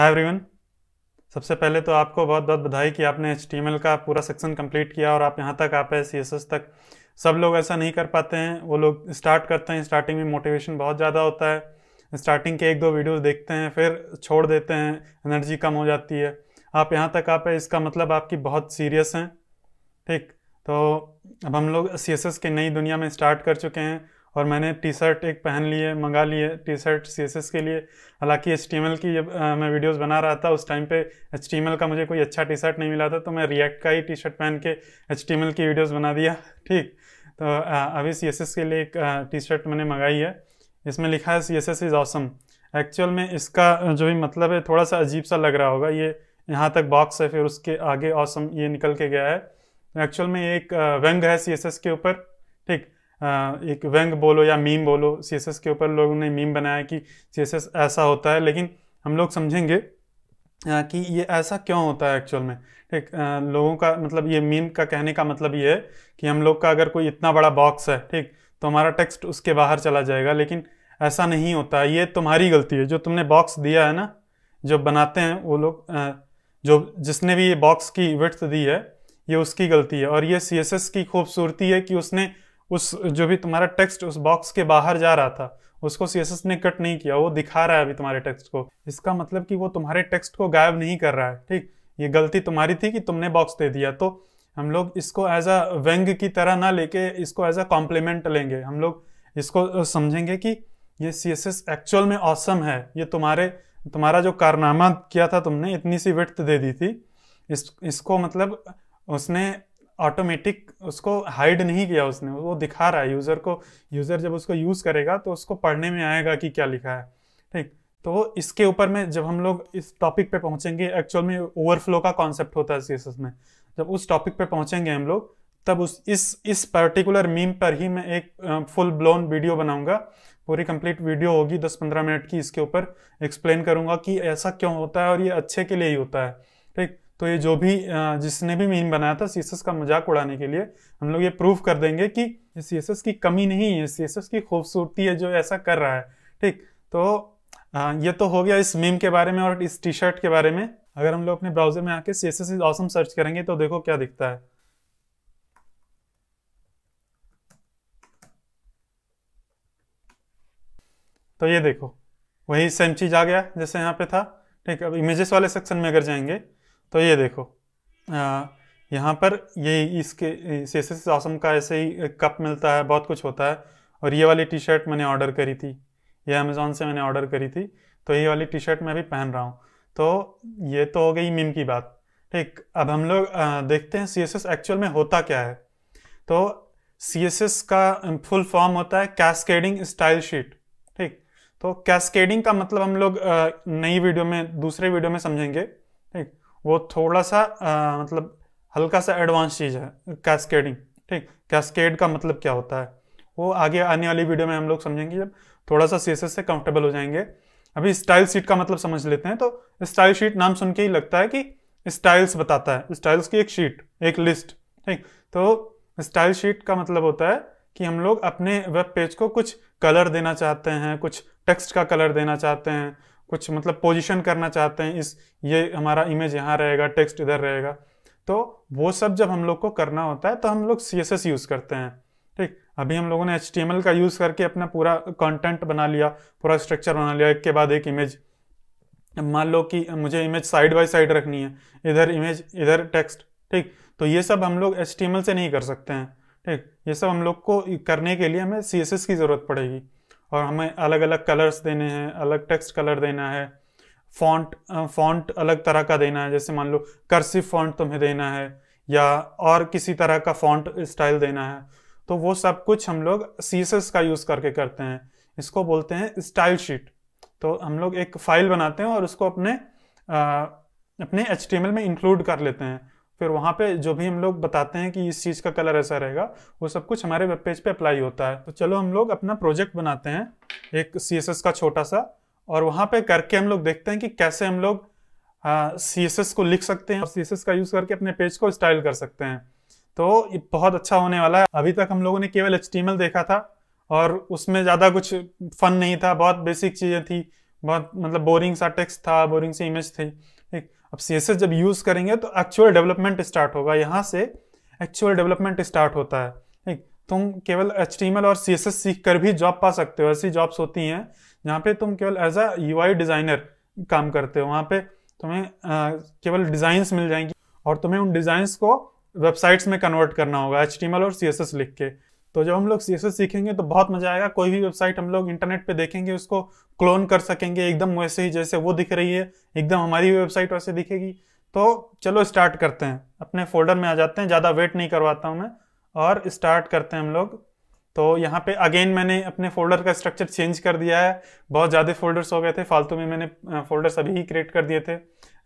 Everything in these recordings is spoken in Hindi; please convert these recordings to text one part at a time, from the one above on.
हाय एवरीवन सबसे पहले तो आपको बहुत बहुत बधाई कि आपने एच का पूरा सेक्शन कंप्लीट किया और आप यहाँ तक आप पाए सी तक सब लोग ऐसा नहीं कर पाते हैं वो लोग स्टार्ट करते हैं स्टार्टिंग में मोटिवेशन बहुत ज़्यादा होता है स्टार्टिंग के एक दो वीडियोस देखते हैं फिर छोड़ देते हैं एनर्जी कम हो जाती है आप यहाँ तक आप इसका मतलब आपकी बहुत सीरियस हैं ठीक तो अब हम लोग सी के नई दुनिया में स्टार्ट कर चुके हैं और मैंने टी शर्ट एक पहन लिए मंगा लिए T shirt C S S के लिए हालांकि एच टी एम एल की जब मैं वीडियोस बना रहा था उस टाइम पे एच टी एम एल का मुझे कोई अच्छा टी शर्ट नहीं मिला था तो मैं रिएक्ट का ही टी शर्ट पहन के एच टी एम एल की वीडियोस बना दिया ठीक तो अभी सी एस एस के लिए एक टी शर्ट मैंने मंगाई है इसमें लिखा है C S S is awesome actual में इसका जो भी मतलब है थोड़ा सा अजीब सा लग रहा होगा ये यहाँ तक बॉक्स है फिर उसके आगे ऑसम ये निकल के गया है एक्चुअल में एक व्यंग है सी एस एस के ऊपर ठीक एक व्यंग बोलो या मीम बोलो एस के ऊपर लोगों ने मीम बनाया कि एस ऐसा होता है लेकिन हम लोग समझेंगे कि ये ऐसा क्यों होता है एक्चुअल में ठीक लोगों का मतलब ये मीम का कहने का मतलब ये है कि हम लोग का अगर कोई इतना बड़ा बॉक्स है ठीक तो हमारा टेक्स्ट उसके बाहर चला जाएगा लेकिन ऐसा नहीं होता ये तुम्हारी गलती है जो तुमने बॉक्स दिया है ना जो बनाते हैं वो लोग जो जिसने भी ये बॉक्स की विर्थ दी है ये उसकी गलती है और ये सी की खूबसूरती है कि उसने उस जो भी तुम्हारा टेक्स्ट उस बॉक्स के बाहर जा रहा था उसको एस ने कट नहीं किया वो दिखा रहा है अभी तुम्हारे टेक्स्ट को इसका मतलब कि वो तुम्हारे टेक्स्ट को गायब नहीं कर रहा है ठीक ये गलती तुम्हारी थी कि तुमने बॉक्स दे दिया तो हम लोग इसको एज अ व्यंग की तरह ना लेके इसको एज अ कॉम्प्लीमेंट लेंगे हम लोग इसको समझेंगे कि ये सी एक्चुअल में औसम है ये तुम्हारे तुम्हारा जो कारनामा किया था तुमने इतनी सी विर्थ दे दी थी इस इसको मतलब उसने ऑटोमेटिक उसको हाइड नहीं किया उसने वो दिखा रहा है यूज़र को यूज़र जब उसको यूज़ करेगा तो उसको पढ़ने में आएगा कि क्या लिखा है ठीक तो इसके ऊपर में जब हम लोग इस टॉपिक पे पहुंचेंगे एक्चुअल में ओवरफ्लो का कॉन्सेप्ट होता है सी में जब उस टॉपिक पे पहुंचेंगे हम लोग तब उस इस इस पर्टिकुलर मीम पर ही मैं एक फुल ब्लोन वीडियो बनाऊंगा पूरी कंप्लीट वीडियो होगी 10-15 मिनट की इसके ऊपर एक्सप्लेन करूंगा कि ऐसा क्यों होता है और ये अच्छे के लिए ही होता है तो ये जो भी जिसने भी मीम बनाया था सी का मजाक उड़ाने के लिए हम लोग ये प्रूफ कर देंगे कि सी की कमी नहीं है सी की खूबसूरती है जो ऐसा कर रहा है ठीक तो ये तो हो गया इस मीम के बारे में और इस टी शर्ट के बारे में अगर हम लोग अपने ब्राउजर में आके C S S awesome search करेंगे तो देखो क्या दिखता है तो ये देखो वही सेम चीज आ गया जैसे यहाँ पे था ठीक अब इमेजेस वाले सेक्शन में अगर जाएंगे तो ये देखो यहाँ पर ये इसके सेसेस आसम का ऐसे ही कप मिलता है बहुत कुछ होता है और ये वाली टी शर्ट मैंने ऑर्डर करी थी ये अमेज़ोन से मैंने ऑर्डर करी थी तो ये वाली टी शर्ट मैं भी पहन रहा हूँ तो ये तो हो गई मिम की बात ठीक अब हम लोग देखते हैं सी एक्चुअल में होता क्या है तो सी का फुल फॉर्म होता है कैस्केडिंग स्टाइल शीट ठीक तो कैस्केडिंग का मतलब हम लोग नई वीडियो में दूसरे वीडियो में समझेंगे ठीक वो थोड़ा सा आ, मतलब हल्का सा एडवांस चीज़ है कैस्केडिंग ठीक कैस्केड का मतलब क्या होता है वो आगे आने वाली वीडियो में हम लोग समझेंगे जब थोड़ा सा सीएसएस से कंफर्टेबल हो जाएंगे अभी स्टाइल शीट का मतलब समझ लेते हैं तो स्टाइल शीट नाम सुन के ही लगता है कि स्टाइल्स बताता है स्टाइल्स की एक शीट एक लिस्ट ठीक तो स्टाइल शीट का मतलब होता है कि हम लोग अपने वेब पेज को कुछ कलर देना चाहते हैं कुछ टेक्स्ट का कलर देना चाहते हैं कुछ मतलब पोजीशन करना चाहते हैं इस ये हमारा इमेज यहाँ रहेगा टेक्स्ट इधर रहेगा तो वो सब जब हम लोग को करना होता है तो हम लोग सी एस यूज़ करते हैं ठीक अभी हम लोगों ने एच का यूज़ करके अपना पूरा कंटेंट बना लिया पूरा स्ट्रक्चर बना लिया एक के बाद एक इमेज मान लो कि मुझे इमेज साइड बाई साइड रखनी है इधर इमेज इधर टेक्स्ट ठीक तो ये सब हम लोग एच से नहीं कर सकते हैं ठीक ये सब हम लोग को करने के लिए हमें सी की ज़रूरत पड़ेगी और हमें अलग अलग कलर्स देने हैं अलग टेक्स्ट कलर देना है फॉन्ट फॉन्ट अलग तरह का देना है जैसे मान लो कर्सिव फॉन्ट तुम्हें देना है या और किसी तरह का फॉन्ट स्टाइल देना है तो वो सब कुछ हम लोग सीसेस का यूज़ करके करते हैं इसको बोलते हैं स्टाइल शीट तो हम लोग एक फाइल बनाते हैं और उसको अपने आ, अपने एच में इंक्लूड कर लेते हैं फिर वहाँ पे जो भी हम लोग बताते हैं कि इस चीज़ का कलर ऐसा रहेगा वो सब कुछ हमारे वेब पेज पे अप्लाई होता है तो चलो हम लोग अपना प्रोजेक्ट बनाते हैं एक सी का छोटा सा और वहाँ पे करके हम लोग देखते हैं कि कैसे हम लोग सी एस को लिख सकते हैं और सी का यूज़ करके अपने पेज को स्टाइल कर सकते हैं तो ये बहुत अच्छा होने वाला है अभी तक हम लोगों ने केवल एच देखा था और उसमें ज़्यादा कुछ फन नहीं था बहुत बेसिक चीज़ें थी बहुत मतलब बोरिंग सा टेक्स्ट था बोरिंग सी इमेज थी ठीक अब सी जब यूज़ करेंगे तो एक्चुअल डेवलपमेंट स्टार्ट होगा यहाँ से एक्चुअल डेवलपमेंट स्टार्ट होता है ठीक तुम केवल एच और सी सीख कर भी जॉब पा सकते हो ऐसी जॉब्स होती हैं जहाँ पे तुम केवल एज अ यू डिज़ाइनर काम करते हो वहाँ पे तुम्हें आ, केवल डिज़ाइंस मिल जाएंगी और तुम्हें उन डिज़ाइंस को वेबसाइट्स में कन्वर्ट करना होगा एच और सी लिख के तो जब हम लोग सी सीखेंगे तो बहुत मजा आएगा कोई भी वेबसाइट हम लोग इंटरनेट पे देखेंगे उसको क्लोन कर सकेंगे एकदम वैसे ही जैसे वो दिख रही है एकदम हमारी वेबसाइट वैसे दिखेगी तो चलो स्टार्ट करते हैं अपने फोल्डर में आ जाते हैं ज़्यादा वेट नहीं करवाता हूँ मैं और स्टार्ट करते हैं हम लोग तो यहाँ पे अगेन मैंने अपने फोल्डर का स्ट्रक्चर चेंज कर दिया है बहुत ज़्यादा फोल्डर्स हो गए थे फालतू में मैंने फोल्डर्स अभी ही क्रिएट कर दिए थे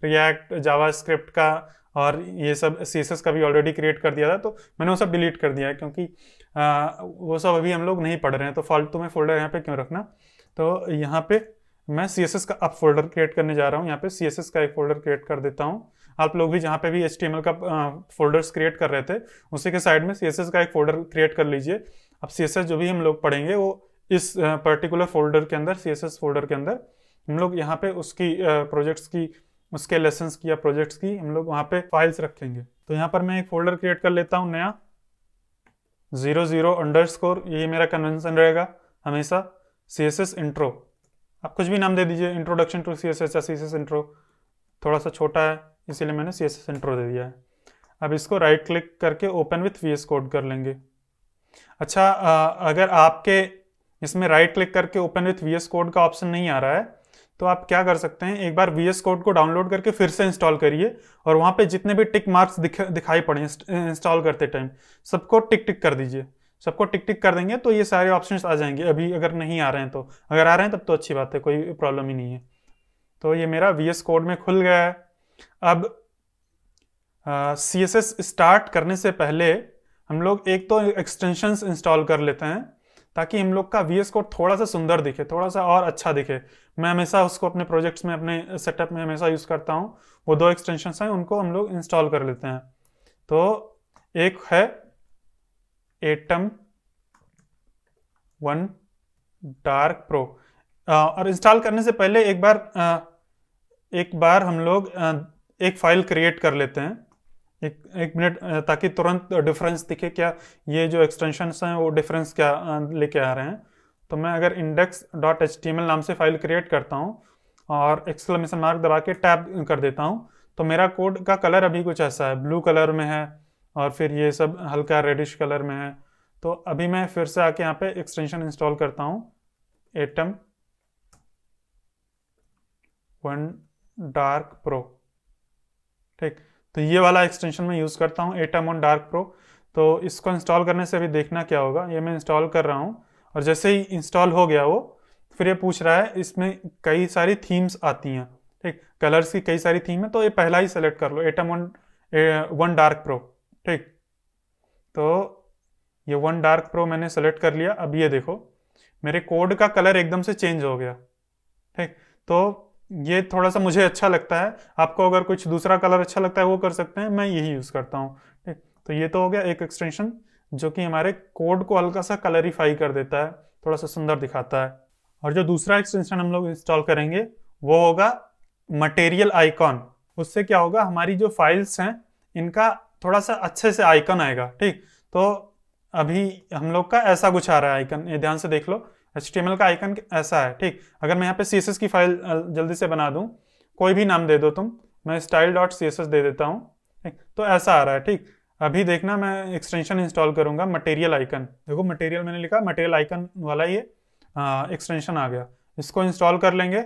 रिएक्ट जावा का और ये सब सी का भी ऑलरेडी क्रिएट कर दिया था तो मैंने वो सब डिलीट कर दिया है क्योंकि आ, वो सब अभी हम लोग नहीं पढ़ रहे हैं तो फालतू में फोल्डर यहाँ पे क्यों रखना तो यहाँ पे मैं सी का अब फोल्डर क्रिएट करने जा रहा हूँ यहाँ पे सी का एक फोल्डर क्रिएट कर देता हूँ आप लोग भी जहाँ पे भी एच का फोल्डर्स क्रिएट कर रहे थे उसी के साइड में सी का एक फोल्डर क्रिएट कर लीजिए अब सी जो भी हम लोग पढ़ेंगे वो इस पर्टिकुलर फोल्डर के अंदर सी फोल्डर के अंदर हम लोग यहाँ पे उसकी प्रोजेक्ट्स की उसके लेसन की या प्रोजेक्ट्स की हम लोग वहाँ पे फाइल्स रखेंगे तो यहाँ पर मैं एक फोल्डर क्रिएट कर लेता हूँ नया जीरो जीरो अंडर स्कोर यही मेरा कन्वेंसन रहेगा हमेशा सी एस एस इंट्रो आप कुछ भी नाम दे दीजिए introduction to C S S या सी एस एस इंट्रो थोड़ा सा छोटा है इसीलिए मैंने सी एस एस इंट्रो दे दिया है अब इसको राइट क्लिक करके open with V S code कर लेंगे अच्छा अगर आपके इसमें राइट क्लिक करके open with V S code का ऑप्शन नहीं आ रहा है तो आप क्या कर सकते हैं एक बार वी एस कोड को डाउनलोड करके फिर से इंस्टॉल करिए और वहाँ पे जितने भी टिक मार्क्स दिख, दिखाई पड़े इंस्टॉल eh, करते टाइम सबको टिक टिक कर दीजिए सबको टिक टिक कर देंगे तो ये सारे ऑप्शन आ जाएंगे अभी अगर नहीं आ रहे हैं तो अगर आ रहे हैं तब तो अच्छी बात है कोई प्रॉब्लम ही नहीं है तो ये मेरा वी एस कोड में खुल गया है अब सी एस एस स्टार्ट करने से पहले हम लोग एक तो एक्सटेंशंस इंस्टॉल कर लेते हैं ताकि हम लोग का वी एस कोड थोड़ा सा सुंदर दिखे थोड़ा सा और अच्छा दिखे मैं हमेशा उसको अपने प्रोजेक्ट्स में अपने सेटअप में हमेशा यूज़ करता हूँ वो दो एक्सटेंशन हैं उनको हम लोग इंस्टॉल कर लेते हैं तो एक है एटम वन डार्क प्रो और इंस्टॉल करने से पहले एक बार एक बार हम लोग एक फाइल क्रिएट कर लेते हैं एक एक मिनट ताकि तुरंत डिफरेंस दिखे क्या ये जो एक्सटेंशन हैं वो डिफरेंस क्या लेके आ रहे हैं तो मैं अगर index dot H T M L नाम से फाइल क्रिएट करता हूँ और एक्सक्लेमेशन मार्क दबा के टैब कर देता हूँ तो मेरा कोड का कलर अभी कुछ ऐसा है ब्लू कलर में है और फिर ये सब हल्का रेडिश कलर में है तो अभी मैं फिर से आके यहाँ पे एक्सटेंशन इंस्टॉल करता हूँ एटम वन डार्क प्रो ठीक तो ये वाला एक्सटेंशन मैं यूज़ करता हूँ एटम वन डार्क प्रो तो इसको इंस्टॉल करने से अभी देखना क्या होगा ये मैं इंस्टॉल कर रहा हूँ और जैसे ही इंस्टॉल हो गया वो फिर ये पूछ रहा है इसमें कई सारी थीम्स आती हैं ठीक कलर्स की कई सारी थीम है तो ये पहला ही सेलेक्ट कर लो Atom One One Dark Pro ठीक तो ये वन डार्क प्रो मैंने सेलेक्ट कर लिया अब ये देखो मेरे कोड का कलर एकदम से चेंज हो गया ठीक तो ये थोड़ा सा मुझे अच्छा लगता है आपको अगर कुछ दूसरा कलर अच्छा लगता है वो कर सकते हैं मैं यही यूज़ करता हूँ ठीक तो ये तो हो गया एक एक्सटेंशन जो कि हमारे कोड को हल्का सा कलरीफाई कर देता है थोड़ा सा सुंदर दिखाता है और जो दूसरा एक्सटेंशन हम लोग इंस्टॉल करेंगे वो होगा मटेरियल आइकॉन उससे क्या होगा हमारी जो फाइल्स हैं इनका थोड़ा सा अच्छे से आइकन आएगा ठीक तो अभी हम लोग का ऐसा कुछ आ रहा है आइकन ये ध्यान से देख लो एच का आइकन ऐसा है ठीक अगर मैं यहाँ पे सी की फाइल जल्दी से बना दूँ कोई भी नाम दे दो तुम मैं स्टाइल डॉट सी दे देता हूँ ठीक तो ऐसा आ रहा है ठीक अभी देखना मैं एक्सटेंशन इंस्टॉल करूंगा मटेरियल आइकन देखो मटेरियल मैंने लिखा मटेरियल आइकन वाला ये एक्सटेंशन आ गया इसको इंस्टॉल कर लेंगे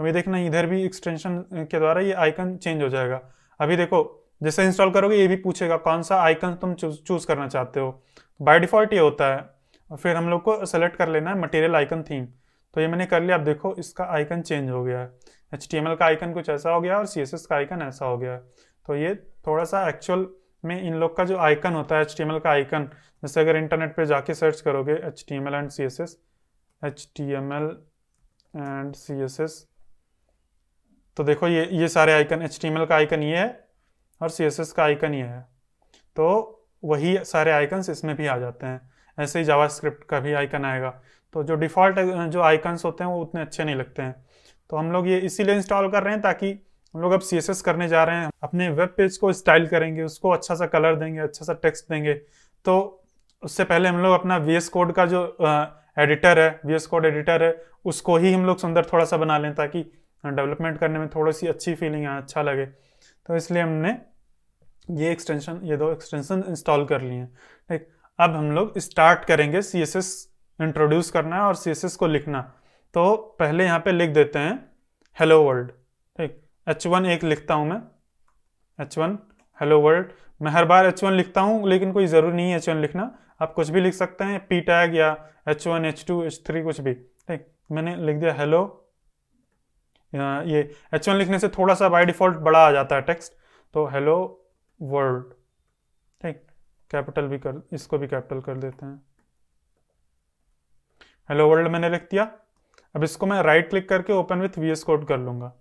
अभी देखना इधर भी एक्सटेंशन के द्वारा ये आइकन चेंज हो जाएगा अभी देखो जैसे इंस्टॉल करोगे ये भी पूछेगा कौन सा आइकन तुम चूज करना चाहते हो बाय डिफॉल्ट ये होता है फिर हम लोग को सेलेक्ट कर लेना है मटेरियल आइकन थीम तो ये मैंने कर लिया अब देखो इसका आइकन चेंज हो गया है एच का आइकन कुछ ऐसा हो गया और सी का आइकन ऐसा हो गया है तो ये थोड़ा सा एक्चुअल में इन लोग का जो आइकन होता है एच का आइकन जैसे अगर इंटरनेट पे जाके सर्च करोगे H T M L and C S S H T M L and C S S तो देखो ये ये सारे icon H T M L का आइकन ये है और सी एस एस का आइकन ये है तो वही सारे आइकन्स इसमें भी आ जाते हैं ऐसे ही जावास्क्रिप्ट का भी आइकन आएगा तो जो डिफ़ॉल्ट जो आइकन्स होते हैं वो उतने अच्छे नहीं लगते हैं तो हम लोग ये इसीलिए इंस्टॉल कर रहे हैं ताकि हम लोग अब सी करने जा रहे हैं अपने वेब पेज को स्टाइल करेंगे उसको अच्छा सा कलर देंगे अच्छा सा टेक्स्ट देंगे तो उससे पहले हम लोग अपना वी कोड का जो एडिटर है वी कोड एडिटर है उसको ही हम लोग सुंदर थोड़ा सा बना लें ताकि डेवलपमेंट करने में थोड़ी सी अच्छी फीलिंग आए अच्छा लगे तो इसलिए हमने ये एक्सटेंशन ये दो एक्सटेंशन इंस्टॉल कर लिए हैं ठीक अब हम लोग स्टार्ट करेंगे सी इंट्रोड्यूस करना है और सी को लिखना तो पहले यहाँ पे लिख देते हैं हेलो वर्ल्ड एच वन एक लिखता हूं मैं एच वन हेलो वर्ल्ड मैं हर बार एच वन लिखता हूं लेकिन कोई ज़रूरी नहीं है एच वन लिखना आप कुछ भी लिख सकते हैं पी टैग या H one H two H three कुछ भी ठीक मैंने लिख दिया हेलो ये एच वन लिखने से थोड़ा सा बाय डिफॉल्ट बड़ा आ जाता है टेक्स्ट तो हेलो वर्ल्ड ठीक कैपिटल भी कर इसको भी कैपिटल कर देते हैं हेलो वर्ल्ड मैंने लिख दिया अब इसको मैं राइट क्लिक करके open with V S code कर लूंगा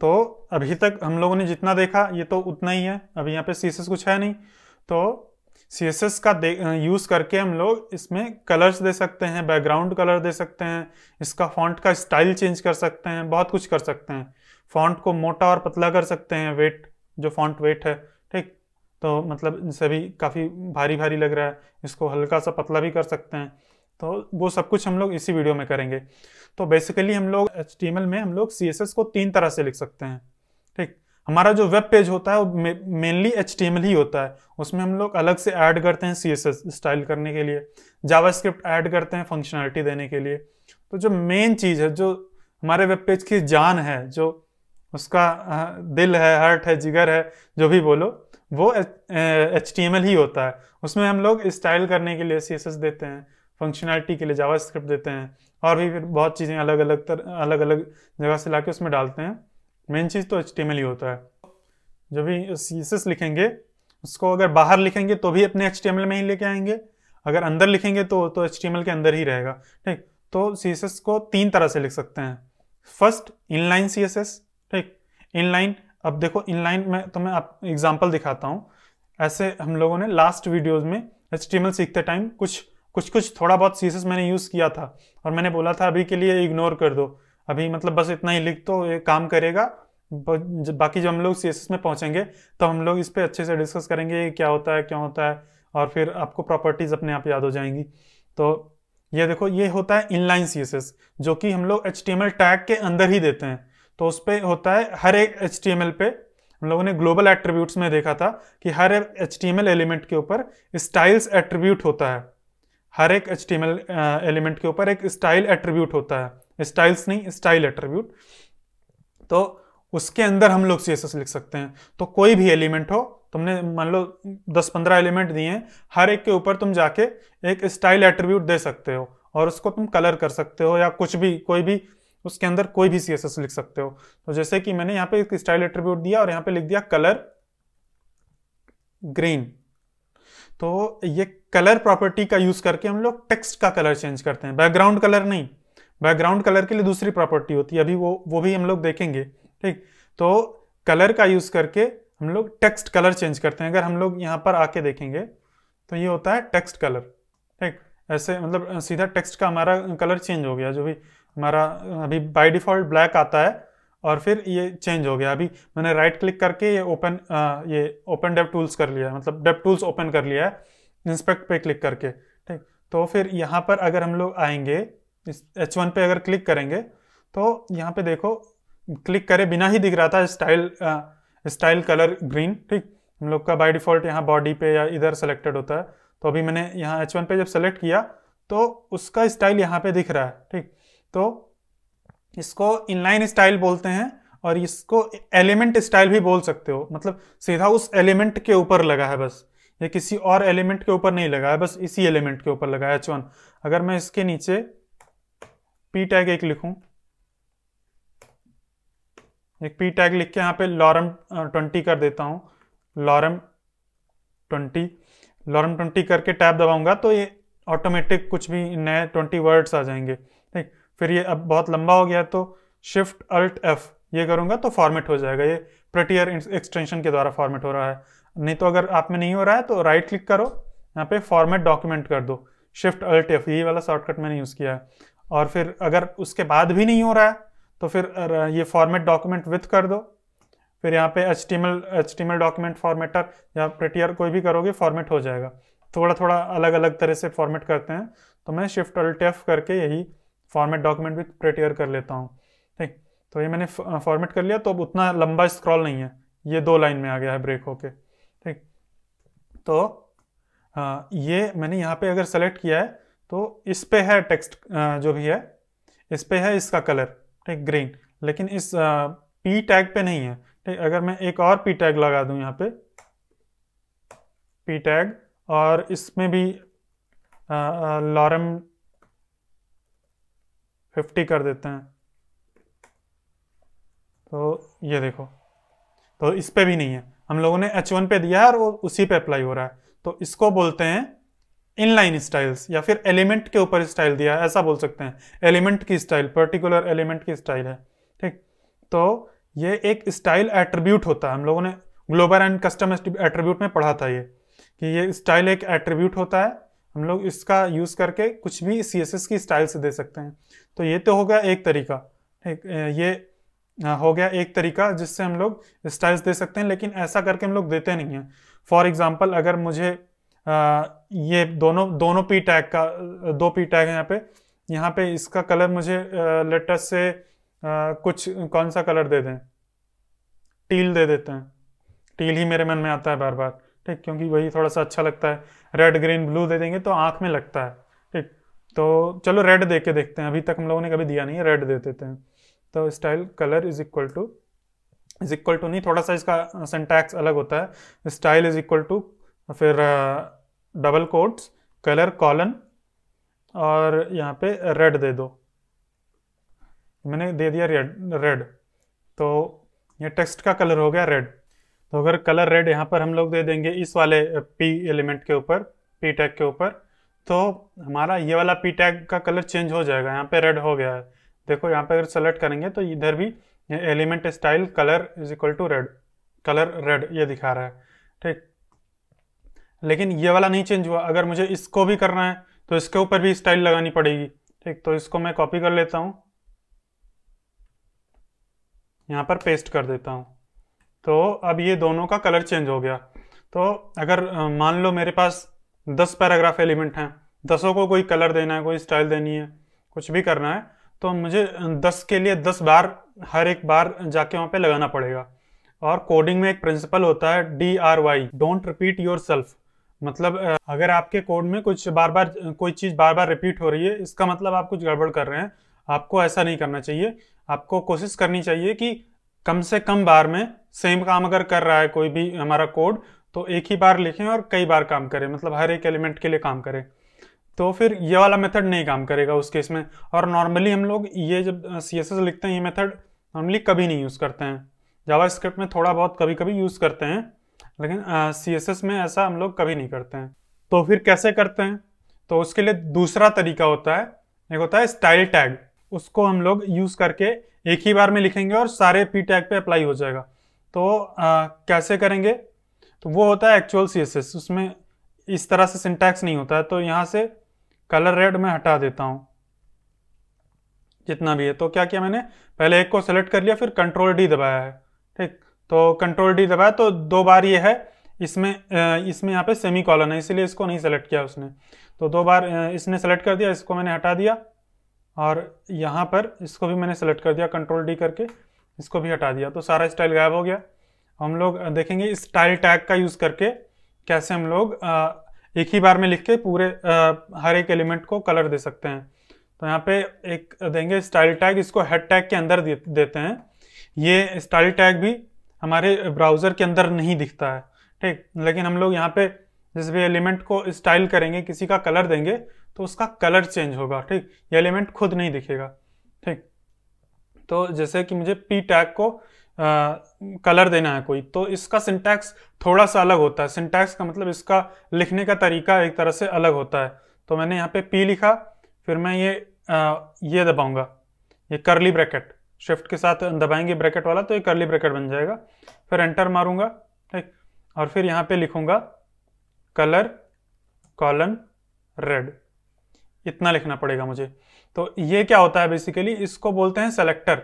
तो अभी तक हम लोगों ने जितना देखा ये तो उतना ही है अभी यहाँ पे सी कुछ है नहीं तो सी का यूज़ करके हम लोग इसमें कलर्स दे सकते हैं बैकग्राउंड कलर दे सकते हैं इसका फॉन्ट का स्टाइल चेंज कर सकते हैं बहुत कुछ कर सकते हैं फॉन्ट को मोटा और पतला कर सकते हैं वेट जो फॉन्ट वेट है ठीक तो मतलब सभी काफ़ी भारी भारी लग रहा है इसको हल्का सा पतला भी कर सकते हैं तो वो सब कुछ हम लोग इसी वीडियो में करेंगे तो बेसिकली हम लोग एच में हम लोग सी को तीन तरह से लिख सकते हैं ठीक हमारा जो वेब पेज होता है वो मेनली एच ही होता है उसमें हम लोग अलग से ऐड करते हैं सी स्टाइल करने के लिए जावास्क्रिप्ट ऐड करते हैं फंक्शनैलिटी देने के लिए तो जो मेन चीज़ है जो हमारे वेब पेज की जान है जो उसका दिल है हर्ट है जिगर है जो भी बोलो वो एच ही होता है उसमें हम लोग स्टाइल करने के लिए सी देते हैं फंक्शनैलिटी के लिए जावा स्क्रिप्ट देते हैं और भी फिर बहुत चीज़ें अलग अलग तर अलग अलग जगह से ला उसमें डालते हैं मेन चीज़ तो एच ही होता है जब भी सीसेस लिखेंगे उसको अगर बाहर लिखेंगे तो भी अपने एच में ही लेके आएंगे अगर अंदर लिखेंगे तो तो एच के अंदर ही रहेगा ठीक तो सी को तीन तरह से लिख सकते हैं फर्स्ट इनलाइन सी ठीक इनलाइन अब देखो इनलाइन में तो मैं आप एग्जाम्पल दिखाता हूँ ऐसे हम लोगों ने लास्ट वीडियोज़ में एच सीखते टाइम कुछ कुछ कुछ थोड़ा बहुत सीसेस मैंने यूज़ किया था और मैंने बोला था अभी के लिए इग्नोर कर दो अभी मतलब बस इतना ही लिख तो ये काम करेगा बाकी जब हम लोग सी में पहुंचेंगे तो हम लोग इस पर अच्छे से डिस्कस करेंगे क्या होता है क्या होता है और फिर आपको प्रॉपर्टीज़ अपने आप याद हो जाएंगी तो ये देखो ये होता है इनलाइन सी जो कि हम लोग एच टैग के अंदर ही देते हैं तो उस पर होता है हर एक एच पे हम लोगों ने ग्लोबल एट्रीब्यूट्स में देखा था कि हर एच एलिमेंट के ऊपर स्टाइल्स एट्रीब्यूट होता है हर एक एच एलिमेंट के ऊपर एक स्टाइल एट्रीब्यूट होता है स्टाइल्स नहीं स्टाइल एट्रीब्यूट तो उसके अंदर हम लोग सी लिख सकते हैं तो कोई भी एलिमेंट हो तुमने मान लो 10-15 एलिमेंट दिए हैं हर एक के ऊपर तुम जाके एक स्टाइल एट्रीब्यूट दे सकते हो और उसको तुम कलर कर सकते हो या कुछ भी कोई भी उसके अंदर कोई भी सी लिख सकते हो तो जैसे कि मैंने यहाँ पे एक स्टाइल एट्रीब्यूट दिया और यहाँ पे लिख दिया कलर ग्रीन तो ये कलर प्रॉपर्टी का यूज करके हम लोग टेक्स्ट का कलर चेंज करते हैं बैकग्राउंड कलर नहीं बैकग्राउंड कलर के लिए दूसरी प्रॉपर्टी होती है अभी वो वो भी हम लोग देखेंगे ठीक तो कलर का यूज करके हम लोग टेक्स्ट कलर चेंज करते हैं अगर हम लोग यहाँ पर आके देखेंगे तो ये होता है टेक्स्ट कलर ठीक ऐसे मतलब सीधा टेक्स्ट का हमारा कलर चेंज हो गया जो भी हमारा अभी बाई डिफॉल्ट ब्लैक आता है और फिर ये चेंज हो गया अभी मैंने राइट क्लिक करके ये ओपन ये ओपन डेप टूल्स कर लिया मतलब डेप टूल्स ओपन कर लिया है इंस्पेक्ट पे क्लिक करके ठीक तो फिर यहाँ पर अगर हम लोग आएंगे इस एच वन पे अगर क्लिक करेंगे तो यहाँ पे देखो क्लिक करे बिना ही दिख रहा था स्टाइल स्टाइल कलर ग्रीन ठीक हम लोग का बाय डिफॉल्ट यहाँ बॉडी पे या इधर सेलेक्टेड होता है तो अभी मैंने यहाँ एच वन पे जब सेलेक्ट किया तो उसका स्टाइल यहाँ पे दिख रहा है ठीक तो इसको इनलाइन स्टाइल बोलते हैं और इसको एलिमेंट स्टाइल भी बोल सकते हो मतलब सीधा उस एलिमेंट के ऊपर लगा है बस या किसी और एलिमेंट के ऊपर नहीं लगाया बस इसी एलिमेंट के ऊपर लगाया एच वन अगर मैं इसके नीचे पी टैग एक लिखूं एक पी टैग लिख के यहाँ पे लॉरम ट्वेंटी कर देता हूं लॉरम ट्वेंटी लॉरम ट्वेंटी करके टैब दबाऊंगा तो ये ऑटोमेटिक कुछ भी नए ट्वेंटी वर्ड्स आ जाएंगे ठीक फिर ये अब बहुत लंबा हो गया तो शिफ्ट अल्ट एफ ये करूंगा तो फॉर्मेट हो जाएगा ये प्रटियर एक्सटेंशन के द्वारा फॉर्मेट हो रहा है नहीं तो अगर आप में नहीं हो रहा है तो राइट क्लिक करो यहाँ पे फॉर्मेट डॉक्यूमेंट कर दो शिफ्ट अल्ट एफ ये वाला शॉर्टकट मैंने यूज़ किया है और फिर अगर उसके बाद भी नहीं हो रहा है तो फिर ये फॉर्मेट डॉक्यूमेंट विथ कर दो फिर यहाँ पे एच टी टीमल डॉक्यूमेंट फॉर्मेटर या प्रिटियर कोई भी करोगे फॉर्मेट हो जाएगा थोड़ा थोड़ा अलग अलग तरह से फॉर्मेट करते हैं तो मैं शिफ्ट अल्ट एफ करके यही फॉर्मेट डॉक्यूमेंट विथ प्रिटियर कर लेता हूँ ठीक तो ये मैंने फॉर्मेट कर लिया तो अब उतना लंबा स्क्रॉल नहीं है ये दो लाइन में आ गया है ब्रेक होके ठीक तो आ, हाँ, ये मैंने यहाँ पे अगर सेलेक्ट किया है तो इस पे है टेक्स्ट जो भी है इस पे है इसका कलर ठीक ग्रीन लेकिन इस आ, पी टैग पे नहीं है ठीक अगर मैं एक और पी टैग लगा दूं यहाँ पे पी टैग और इसमें भी लॉरम फिफ्टी कर देते हैं तो ये देखो तो इस पर भी नहीं है हम लोगों ने एच वन पे दिया है और उसी पे अप्लाई हो रहा है तो इसको बोलते हैं इनलाइन स्टाइल्स या फिर एलिमेंट के ऊपर स्टाइल दिया है ऐसा बोल सकते हैं एलिमेंट की स्टाइल पर्टिकुलर एलिमेंट की स्टाइल है ठीक तो ये एक स्टाइल एट्रीब्यूट होता है हम लोगों ने ग्लोबल एंड कस्टम एट्रीब्यूट में पढ़ा था ये कि ये स्टाइल एक एट्रीब्यूट होता है हम लोग इसका यूज़ करके कुछ भी सी की स्टाइल्स दे सकते हैं तो ये तो हो गया एक तरीका ठीक ये हाँ, हो गया एक तरीका जिससे हम लोग स्टाइल्स दे सकते हैं लेकिन ऐसा करके हम लोग देते नहीं हैं फॉर एग्जाम्पल अगर मुझे आ, ये दोनों दोनों पी टैग का दो पी टैग है यहाँ पे यहाँ पे इसका कलर मुझे लेटस से आ, कुछ कौन सा कलर दे दें टील दे देते हैं टील ही मेरे मन में आता है बार बार ठीक क्योंकि वही थोड़ा सा अच्छा लगता है रेड ग्रीन ब्लू दे देंगे तो आँख में लगता है ठीक तो चलो रेड दे के देखते हैं अभी तक हम लोगों ने कभी दिया नहीं है रेड दे देते हैं तो style colour is equal to is equal to नहीं थोड़ा सा इसका सेंटैक्स uh, अलग होता है स्टाइल इज इक्वल टू फिर डबल कोट्स कलर कॉलन और यहाँ पे रेड दे दो मैंने दे दिया रेड रेड तो ये टेक्स्ट का कलर हो गया रेड तो अगर कलर रेड यहाँ पर हम लोग दे देंगे इस वाले पी uh, एलिमेंट के ऊपर पी टैग के ऊपर तो हमारा ये वाला पी टैग का कलर चेंज हो जाएगा यहाँ पे रेड हो गया है देखो यहाँ पे अगर सेलेक्ट करेंगे तो इधर भी element style colour is equal to red colour red ये दिखा रहा है ठीक लेकिन ये वाला नहीं चेंज हुआ अगर मुझे इसको भी करना है तो इसके ऊपर भी स्टाइल लगानी पड़ेगी ठीक तो इसको मैं कॉपी कर लेता हूँ यहाँ पर पेस्ट कर देता हूँ तो अब ये दोनों का कलर चेंज हो गया तो अगर मान लो मेरे पास दस पैराग्राफ एलिमेंट हैं दसों को कोई कलर देना है कोई स्टाइल देनी है कुछ भी करना है तो मुझे दस के लिए दस बार हर एक बार जाके वहाँ पे लगाना पड़ेगा और कोडिंग में एक प्रिंसिपल होता है D R Y don't repeat yourself मतलब अगर आपके कोड में कुछ बार बार कोई चीज़ बार बार रिपीट हो रही है इसका मतलब आप कुछ गड़बड़ कर रहे हैं आपको ऐसा नहीं करना चाहिए आपको कोशिश करनी चाहिए कि कम से कम बार में सेम काम अगर कर रहा है कोई भी हमारा कोड तो एक ही बार लिखें और कई बार काम करें मतलब हर एक एलिमेंट के लिए काम करें तो फिर ये वाला मेथड नहीं काम करेगा उस केस में और नॉर्मली हम लोग ये जब सी एस एस लिखते हैं ये मेथड नॉर्मली कभी नहीं यूज़ करते हैं जावा स्क्रिप्ट में थोड़ा बहुत कभी कभी यूज़ करते हैं लेकिन सी एस एस में ऐसा हम लोग कभी नहीं करते हैं तो फिर कैसे करते हैं तो उसके लिए दूसरा तरीका होता है एक होता है स्टाइल टैग उसको हम लोग यूज़ करके एक ही बार में लिखेंगे और सारे पी टैग पे अप्लाई हो जाएगा तो आ, कैसे करेंगे तो वो होता है एक्चुअल सी उसमें इस तरह से सिंटैक्स नहीं होता है तो यहाँ से कलर रेड में हटा देता हूं जितना भी है तो क्या किया मैंने पहले एक को सेलेक्ट कर लिया फिर कंट्रोल डी दबाया है ठीक तो कंट्रोल डी दबाया तो दो बार ये है इसमें इसमें यहाँ पे सेमी कॉलन है इसीलिए इसको नहीं सेलेक्ट किया उसने तो दो बार इसने सेलेक्ट कर दिया इसको मैंने हटा दिया और यहाँ पर इसको भी मैंने सेलेक्ट कर दिया कंट्रोल डी करके इसको भी हटा दिया तो सारा स्टाइल गायब हो गया हम लोग देखेंगे स्टाइल टैग का यूज़ करके कैसे हम लोग एक ही बार में लिख के पूरे आ, हर एक एलिमेंट को कलर दे सकते हैं तो यहाँ पे एक देंगे स्टाइल टैग इसको हेड टैग के अंदर देते हैं ये स्टाइल टैग भी हमारे ब्राउज़र के अंदर नहीं दिखता है ठीक लेकिन हम लोग यहाँ पे जिस भी एलिमेंट को स्टाइल करेंगे किसी का कलर देंगे तो उसका कलर चेंज होगा ठीक ये एलिमेंट खुद नहीं दिखेगा ठीक तो जैसे कि मुझे पी टैग को कलर देना है कोई तो इसका सिंटैक्स थोड़ा सा अलग होता है सिंटैक्स का मतलब इसका लिखने का तरीका एक तरह से अलग होता है तो मैंने यहाँ पे पी लिखा फिर मैं ये आ, ये दबाऊंगा ये करली ब्रैकेट शिफ्ट के साथ दबाएंगे ब्रैकेट वाला तो ये करली ब्रैकेट बन जाएगा फिर एंटर मारूंगा ठीक और फिर यहाँ पे लिखूंगा कलर कॉलन रेड इतना लिखना पड़ेगा मुझे तो ये क्या होता है बेसिकली इसको बोलते हैं सेलेक्टर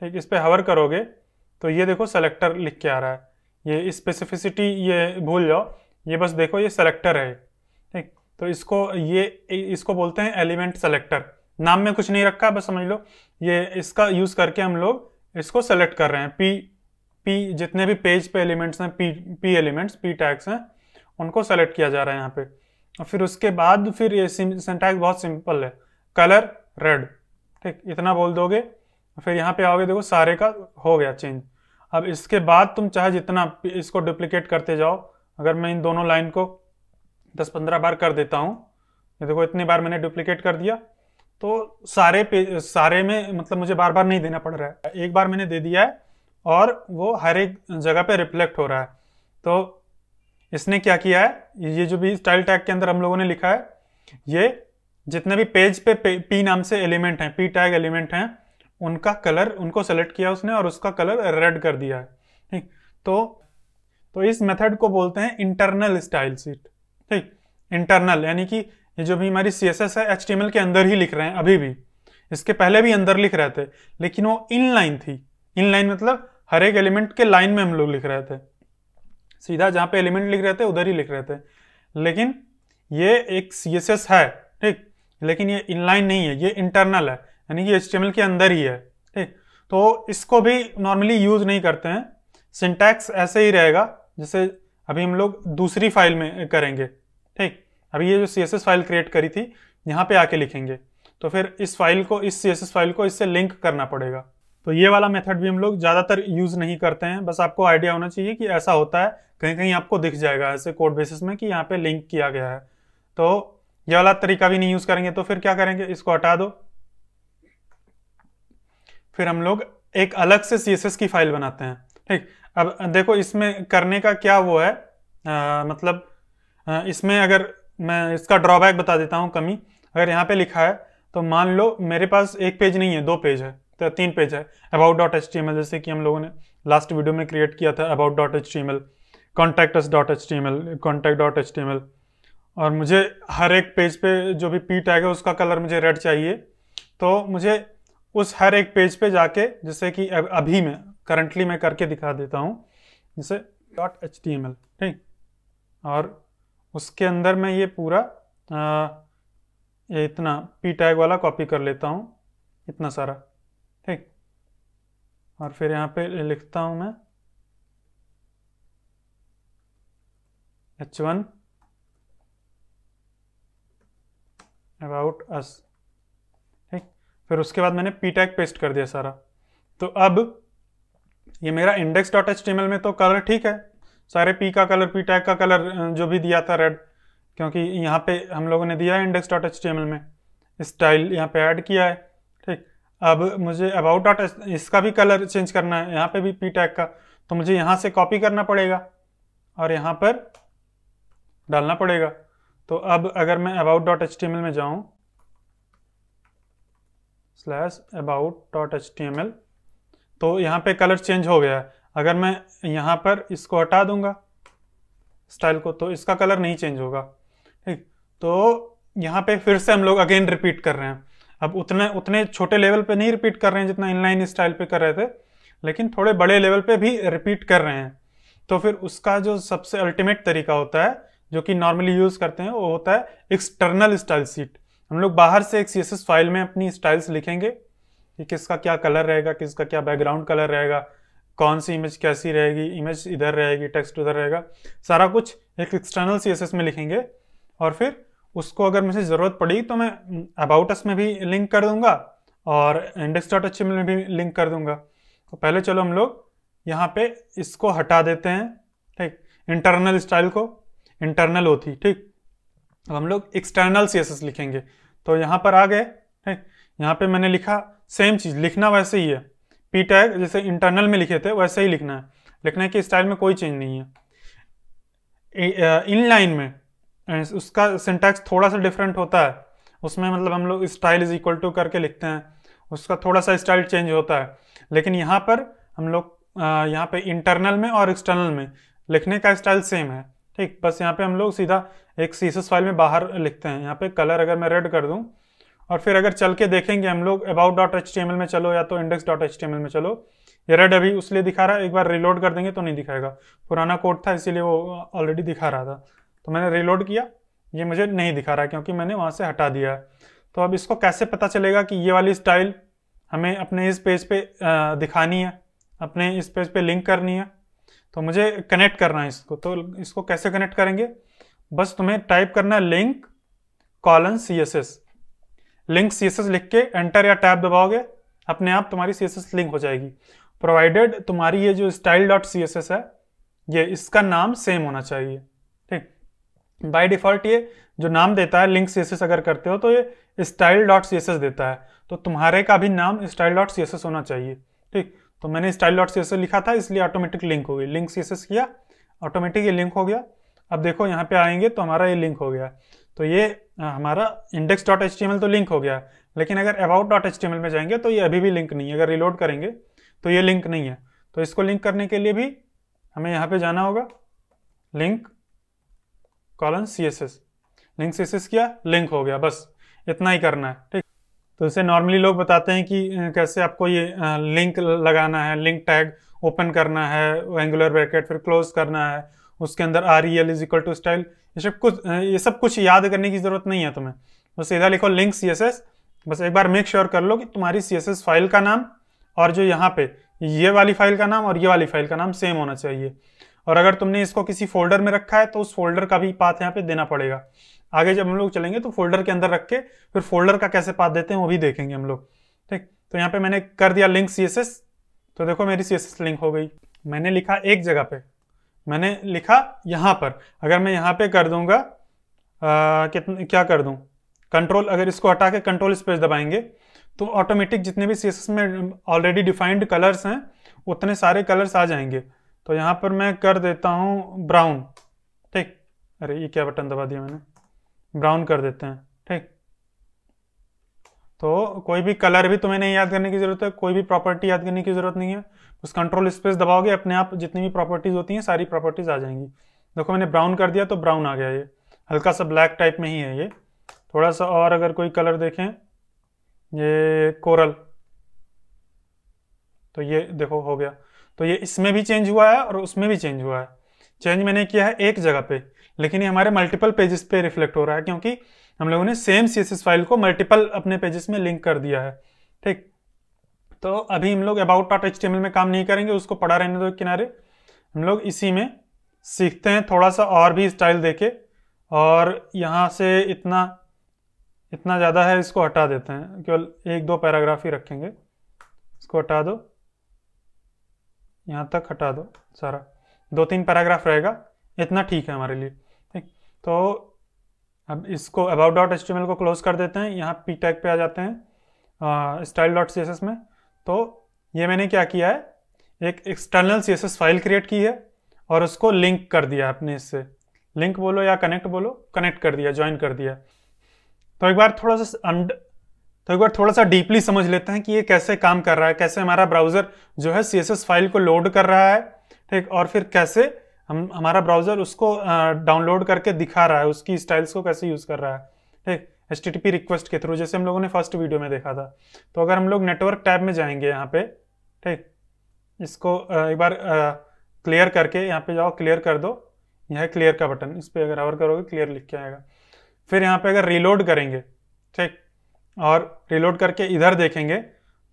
ठीक इस पर हवर करोगे तो ये देखो सेलेक्टर लिख के आ रहा है ये स्पेसिफिसिटी ये भूल जाओ ये बस देखो ये सेलेक्टर है ठीक तो इसको ये इसको बोलते हैं एलिमेंट सेलेक्टर नाम में कुछ नहीं रखा बस समझ लो ये इसका यूज़ करके हम लोग इसको सेलेक्ट कर रहे हैं पी पी जितने भी पेज पे एलिमेंट्स हैं P P elements P tags हैं उनको सेलेक्ट किया जा रहा है यहाँ पे और फिर उसके बाद फिर ये सिंटैक्स बहुत सिंपल है कलर रेड ठीक इतना बोल दोगे फिर यहाँ पे आओगे देखो सारे का हो गया चेंज अब इसके बाद तुम चाहे जितना इसको डुप्लीकेट करते जाओ अगर मैं इन दोनों लाइन को 10-15 बार कर देता हूँ ये देखो इतनी बार मैंने डुप्लीकेट कर दिया तो सारे पे सारे में मतलब मुझे बार बार नहीं देना पड़ रहा है एक बार मैंने दे दिया है और वो हर एक जगह पे रिफ्लेक्ट हो रहा है तो इसने क्या किया है ये जो भी स्टाइल टैग के अंदर हम लोगों ने लिखा है ये जितने भी पेज पे पी नाम से एलिमेंट हैं पी टैग एलिमेंट हैं उनका कलर उनको सेलेक्ट किया उसने और उसका कलर रेड कर दिया है ठीक तो तो इस मेथड को बोलते हैं इंटरनल स्टाइल सीट ठीक इंटरनल यानी कि ये जो भी हमारी सी एस एस है एच के अंदर ही लिख रहे हैं अभी भी इसके पहले भी अंदर लिख रहे थे लेकिन वो इन लाइन थी इन लाइन मतलब हर एक एलिमेंट के लाइन में हम लोग लिख रहे थे सीधा जहाँ पे एलिमेंट लिख रहे थे उधर ही लिख रहे थे लेकिन ये एक सी है ठीक लेकिन ये इनलाइन नहीं है ये इंटरनल है यानी कि एच के अंदर ही है ठीक तो इसको भी नॉर्मली यूज नहीं करते हैं सिंटैक्स ऐसे ही रहेगा जैसे अभी हम लोग दूसरी फाइल में करेंगे ठीक अभी ये जो सी फाइल क्रिएट करी थी यहाँ पे आके लिखेंगे तो फिर इस फाइल को इस सी फाइल को इससे लिंक करना पड़ेगा तो ये वाला मेथड भी हम लोग ज़्यादातर यूज़ नहीं करते हैं बस आपको आइडिया होना चाहिए कि ऐसा होता है कहीं कहीं आपको दिख जाएगा ऐसे कोड बेसिस में कि यहाँ पे लिंक किया गया है तो ये वाला तरीका भी नहीं यूज़ करेंगे तो फिर क्या करेंगे इसको हटा दो फिर हम लोग एक अलग से सी की फाइल बनाते हैं ठीक अब देखो इसमें करने का क्या वो है आ, मतलब आ, इसमें अगर मैं इसका ड्रॉबैक बता देता हूँ कमी अगर यहाँ पे लिखा है तो मान लो मेरे पास एक पेज नहीं है दो पेज है तो तीन पेज है अबाउट डॉट एच जैसे कि हम लोगों ने लास्ट वीडियो में क्रिएट किया था about dot H T M L contacts dot H T M L contact dot H T M L और मुझे हर एक पेज पे जो भी पी टैग है उसका कलर मुझे रेड चाहिए तो मुझे उस हर एक पेज पे जाके जैसे कि अभी मैं करंटली मैं करके दिखा देता हूँ जैसे dot H T M L ठीक और उसके अंदर मैं ये पूरा आ, ये इतना पी टैग वाला कॉपी कर लेता हूँ इतना सारा ठीक और फिर यहाँ पे लिखता हूँ मैं एच वन अबाउट अस फिर उसके बाद मैंने पी टैग पेस्ट कर दिया सारा तो अब ये मेरा इंडेक्स डॉट एच में तो कलर ठीक है सारे पी का कलर पी टैग का कलर जो भी दिया था रेड क्योंकि यहाँ पे हम लोगों ने दिया है इंडेक्स डॉट एच में स्टाइल यहाँ पे ऐड किया है ठीक अब मुझे अबाउट डॉट इसका भी कलर चेंज करना है यहाँ पे भी पी टैग का तो मुझे यहाँ से कॉपी करना पड़ेगा और यहाँ पर डालना पड़ेगा तो अब अगर मैं अबाउट डॉट एच में जाऊँ slash about dot H T M L तो यहाँ पे कलर चेंज हो गया है अगर मैं यहाँ पर इसको हटा दूंगा स्टाइल को तो इसका कलर नहीं चेंज होगा ठीक तो यहाँ पे फिर से हम लोग अगेन रिपीट कर रहे हैं अब उतने उतने छोटे लेवल पे नहीं रिपीट कर रहे हैं जितना इनलाइन स्टाइल पे कर रहे थे लेकिन थोड़े बड़े लेवल पे भी रिपीट कर रहे हैं तो फिर उसका जो सबसे अल्टीमेट तरीका होता है जो कि नॉर्मली यूज़ करते हैं वो होता है एक्सटर्नल स्टाइल सीट हम लोग बाहर से एक सी फाइल में अपनी स्टाइल्स लिखेंगे कि किसका क्या कलर रहेगा किसका क्या बैकग्राउंड कलर रहेगा कौन सी इमेज कैसी रहेगी इमेज इधर रहेगी टेक्स्ट उधर रहेगा सारा कुछ एक एक्सटर्नल सी में लिखेंगे और फिर उसको अगर मुझे ज़रूरत पड़ी तो मैं अबाउटस हम्म, में भी लिंक कर दूंगा और इंडेक्स डॉट एच में भी लिंक कर दूंगा तो पहले चलो हम लोग यहाँ पे इसको हटा देते हैं ठीक इंटरनल स्टाइल को इंटरनल होती ठीक अब हम लोग एक्सटर्नल सी लिखेंगे तो यहाँ पर आ गए है यहाँ पे मैंने लिखा सेम चीज लिखना वैसे ही है पी टैग जैसे इंटरनल में लिखे थे वैसे ही लिखना है लिखने के स्टाइल में कोई चेंज नहीं है इन लाइन में उसका सिंटैक्स थोड़ा सा डिफरेंट होता है उसमें मतलब हम लोग स्टाइल इज इक्वल टू करके लिखते हैं उसका थोड़ा सा स्टाइल चेंज होता है लेकिन यहाँ पर हम लोग यहाँ पे इंटरनल में और एक्सटर्नल में लिखने का स्टाइल सेम है ठीक बस यहाँ पे हम लोग सीधा एक सीसस फाइल में बाहर लिखते हैं यहाँ पे कलर अगर मैं रेड कर दूँ और फिर अगर चल के देखेंगे हम लोग अबाउट डॉट एच में चलो या तो इंडेक्स डॉट एच में चलो ये रेड अभी उसलिए दिखा रहा है एक बार रिलोड कर देंगे तो नहीं दिखाएगा पुराना कोड था इसीलिए वो ऑलरेडी दिखा रहा था तो मैंने रिलोड किया ये मुझे नहीं दिखा रहा क्योंकि मैंने वहाँ से हटा दिया है तो अब इसको कैसे पता चलेगा कि ये वाली स्टाइल हमें अपने इस पेज पे दिखानी है अपने इस पेज पे लिंक करनी है तो मुझे कनेक्ट करना है इसको तो इसको कैसे कनेक्ट करेंगे बस तुम्हें टाइप करना है link colon C S S link C S S लिख के एंटर या टैब दबाओगे अपने आप तुम्हारी सी एस एस लिंक हो जाएगी प्रोवाइडेड तुम्हारी ये जो style dot C S S है ये इसका नाम सेम होना चाहिए ठीक बाय डिफॉल्ट ये जो नाम देता है लिंक सी एस एस अगर करते हो तो ये style dot C S S देता है तो तुम्हारे का भी नाम style dot C S S होना चाहिए ठीक तो मैंने स्टाइल डॉट सी लिखा था इसलिए ऑटोमेटिक लिंक हो गई लिंक सी किया ऑटोमेटिक ये लिंक हो गया अब देखो यहाँ पे आएंगे तो हमारा ये लिंक हो गया तो ये हमारा इंडेक्स डॉट एच तो लिंक हो गया लेकिन अगर अबाउट डॉट एच में जाएंगे तो ये अभी भी लिंक नहीं है अगर रिलोड करेंगे तो ये लिंक नहीं है तो इसको लिंक करने के लिए भी हमें यहाँ पे जाना होगा link colon C link C किया लिंक हो गया बस इतना ही करना है ठीक तो इसे नॉर्मली लोग बताते हैं कि कैसे आपको ये लिंक लगाना है लिंक टैग ओपन करना है एंगुलर ब्रैकेट फिर क्लोज करना है उसके अंदर R E L is equal to style ये सब कुछ ये सब कुछ याद करने की ज़रूरत नहीं है तुम्हें बस सीधा लिखो link C S S bus एक बार मेक श्योर कर लो कि तुम्हारी सी एस एस फाइल का नाम और जो यहाँ पे ये वाली फाइल का नाम और ये वाली फाइल का नाम सेम होना चाहिए और अगर तुमने इसको किसी फोल्डर में रखा है तो उस फोल्डर का भी पाथ यहाँ पे देना पड़ेगा आगे जब हम लोग चलेंगे तो फोल्डर के अंदर रख के फिर फोल्डर का कैसे पाथ देते हैं वो भी देखेंगे हम लोग ठीक तो यहाँ पे मैंने कर दिया लिंक सी तो देखो मेरी सी लिंक हो गई मैंने लिखा एक जगह पे मैंने लिखा यहाँ पर अगर मैं यहाँ पे कर दूंगा कितने क्या कर दूँ कंट्रोल अगर इसको हटा के कंट्रोल स्पेस दबाएंगे तो ऑटोमेटिक जितने भी सी में ऑलरेडी डिफाइंड कलर्स हैं उतने सारे कलर्स आ जाएंगे तो यहाँ पर मैं कर देता हूँ ब्राउन ठीक अरे ये क्या बटन दबा दिया मैंने ब्राउन कर देते हैं ठीक तो कोई भी कलर भी तुम्हें नहीं याद करने की जरूरत है कोई भी प्रॉपर्टी याद करने की जरूरत नहीं है उस कंट्रोल स्पेस दबाओगे अपने आप जितनी भी प्रॉपर्टीज होती हैं सारी प्रॉपर्टीज आ जाएंगी देखो मैंने ब्राउन कर दिया तो ब्राउन आ गया ये हल्का सा ब्लैक टाइप में ही है ये थोड़ा सा और अगर कोई कलर देखें ये कोरल तो ये देखो हो गया तो ये इसमें भी चेंज हुआ है और उसमें भी चेंज हुआ है चेंज मैंने किया है एक जगह पे लेकिन ये हमारे मल्टीपल पेजेस पे रिफ्लेक्ट हो रहा है क्योंकि हम लोगों ने सेम सी फाइल को मल्टीपल अपने पेजेस में लिंक कर दिया है ठीक तो अभी हम लोग अबाउट डॉट एच में काम नहीं करेंगे उसको पढ़ा रहने दो किनारे हम लोग इसी में सीखते हैं थोड़ा सा और भी स्टाइल देके और यहाँ से इतना इतना ज़्यादा है इसको हटा देते हैं केवल एक दो पैराग्राफ ही रखेंगे इसको हटा दो यहाँ तक हटा दो सारा दो तीन पैराग्राफ रहेगा इतना ठीक है हमारे लिए तो अब इसको अबाउट डॉट एच को क्लोज कर देते हैं यहाँ पी टैग पे आ जाते हैं स्टाइल डॉट सी में तो ये मैंने क्या किया है एक एक्सटर्नल सी फाइल क्रिएट की है और उसको लिंक कर दिया अपने इससे लिंक बोलो या कनेक्ट बोलो कनेक्ट कर दिया ज्वाइन कर दिया तो एक बार थोड़ा सा अंड तो एक बार थोड़ा सा डीपली समझ लेते हैं कि ये कैसे काम कर रहा है कैसे हमारा ब्राउजर जो है सी फाइल को लोड कर रहा है ठीक और फिर कैसे हम हमारा ब्राउज़र उसको डाउनलोड करके दिखा रहा है उसकी स्टाइल्स को कैसे यूज़ कर रहा है ठीक एच टी रिक्वेस्ट के थ्रू जैसे हम लोगों ने फर्स्ट वीडियो में देखा था तो अगर हम लोग नेटवर्क टैब में जाएंगे यहाँ पे ठीक इसको एक बार क्लियर करके यहाँ पे जाओ क्लियर कर दो यह क्लियर का बटन इस पर अगर आवर करोगे क्लियर लिख के आएगा फिर यहाँ पे अगर रीलोड करेंगे ठीक और रिलोड करके इधर देखेंगे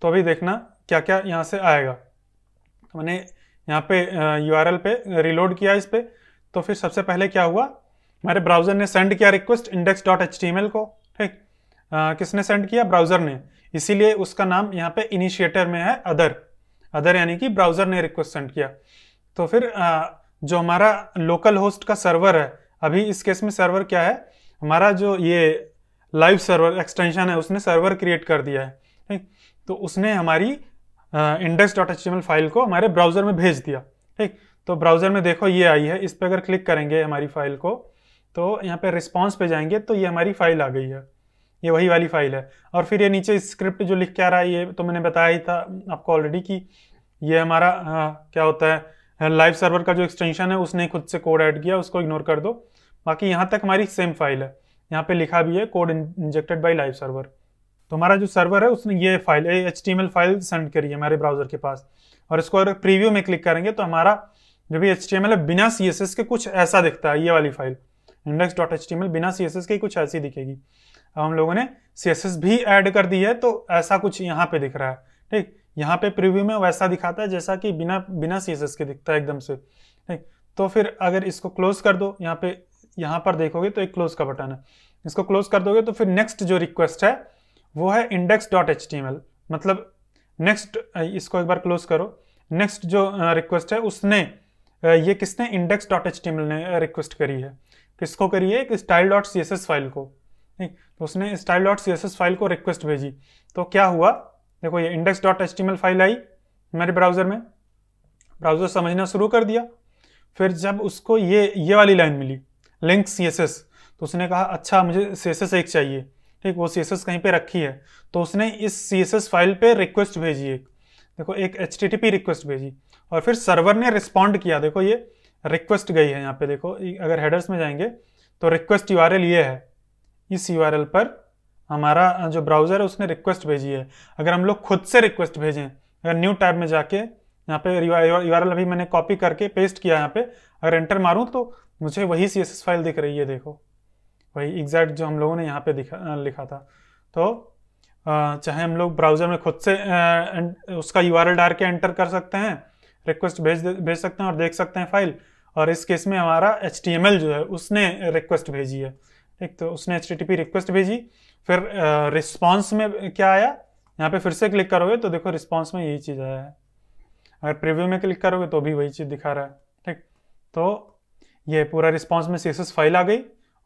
तो अभी देखना क्या क्या यहाँ से आएगा तो मैंने यहाँ पे यू आर एल पे रिलोड किया इस पर तो फिर सबसे पहले क्या हुआ हमारे ब्राउज़र ने सेंड किया request index dot H T M L को ठीक किसने सेंड किया ब्राउज़र ने इसीलिए उसका नाम यहाँ पे इनिशिएटर में है अदर अदर यानी कि ब्राउज़र ने रिक्वेस्ट सेंड किया तो फिर आ, जो हमारा लोकल होस्ट का सर्वर है अभी इस केस में सर्वर क्या है हमारा जो ये लाइव सर्वर एक्सटेंशन है उसने सर्वर क्रिएट कर दिया है ठीक तो उसने हमारी इंडेक्स डॉट एच फाइल को हमारे ब्राउज़र में भेज दिया ठीक तो ब्राउज़र में देखो ये आई है इस पर अगर क्लिक करेंगे हमारी फाइल को तो यहाँ पे रिस्पॉन्स पे जाएंगे तो ये हमारी फाइल आ गई है ये वही वाली फाइल है और फिर ये नीचे स्क्रिप्ट जो लिख के आ रहा है ये तो मैंने बताया ही था आपको ऑलरेडी कि ये हमारा आ, हाँ, क्या होता है लाइव सर्वर का जो एक्सटेंशन है उसने खुद से कोड ऐड किया उसको इग्नोर कर दो बाकी यहाँ तक हमारी सेम फाइल है यहाँ पे लिखा भी है code injected by live server तो हमारा जो सर्वर है उसने ये फाइल एच फाइल सेंड करी है हमारे ब्राउजर के पास और इसको अगर प्रीव्यू में क्लिक करेंगे तो हमारा जो भी एच है बिना सी के कुछ ऐसा दिखता है ये वाली फाइल इंडेक्स डॉट एच बिना सी के कुछ ऐसी दिखेगी अब हम लोगों ने सी भी ऐड कर दी है तो ऐसा कुछ यहाँ पे दिख रहा है ठीक यहाँ पे प्रीव्यू में वैसा दिखाता है जैसा कि बिना बिना सी के दिखता है एकदम से ठीक तो फिर अगर इसको क्लोज कर दो यहाँ पे यहाँ पर देखोगे तो एक क्लोज का बटन है इसको क्लोज कर दोगे तो फिर नेक्स्ट जो रिक्वेस्ट है वो है index dot H T M L मतलब नेक्स्ट इसको एक बार क्लोज करो नेक्स्ट जो रिक्वेस्ट है उसने ये किसने index dot H T M L ने रिक्वेस्ट करी है किसको करी है एक style dot C S S file को ठीक तो उसने style dot C S S file को रिक्वेस्ट भेजी तो क्या हुआ देखो ये index dot H T M L file आई मेरे ब्राउज़र में ब्राउज़र समझना शुरू कर दिया फिर जब उसको ये ये वाली लाइन मिली लिंक सी एस एस तो उसने कहा अच्छा मुझे सी एस एस एक चाहिए ठीक वो सी कहीं पे रखी है तो उसने इस सी फाइल पे रिक्वेस्ट भेजी एक देखो एक एच रिक्वेस्ट भेजी और फिर सर्वर ने रिस्पॉन्ड किया देखो ये रिक्वेस्ट गई है यहाँ पे देखो अगर हेडर्स में जाएंगे तो रिक्वेस्ट यू ये है इस यू पर हमारा जो ब्राउज़र है उसने रिक्वेस्ट भेजी है अगर हम लोग खुद से रिक्वेस्ट भेजें अगर न्यू टैब में जाके यहाँ पे यू आर अभी मैंने कॉपी करके पेस्ट किया यहाँ पे अगर एंटर मारूँ तो मुझे वही सी फाइल दिख रही है देखो वही एग्जैक्ट जो हम लोगों ने यहाँ पे दिखा लिखा था तो चाहे हम लोग ब्राउज़र में खुद से उसका यू आर डाल के एंटर कर सकते हैं रिक्वेस्ट भेज भेज सकते हैं और देख सकते हैं फाइल और इस केस में हमारा एच जो है उसने रिक्वेस्ट भेजी है ठीक तो उसने एच रिक्वेस्ट भेजी फिर रिस्पॉन्स में क्या आया यहाँ पे फिर से क्लिक करोगे तो देखो रिस्पॉन्स में यही चीज़ आया है अगर प्रिव्यू में क्लिक करोगे तो भी वही चीज़ दिखा रहा है ठीक तो ये पूरा रिस्पॉन्स में सी फाइल आ गई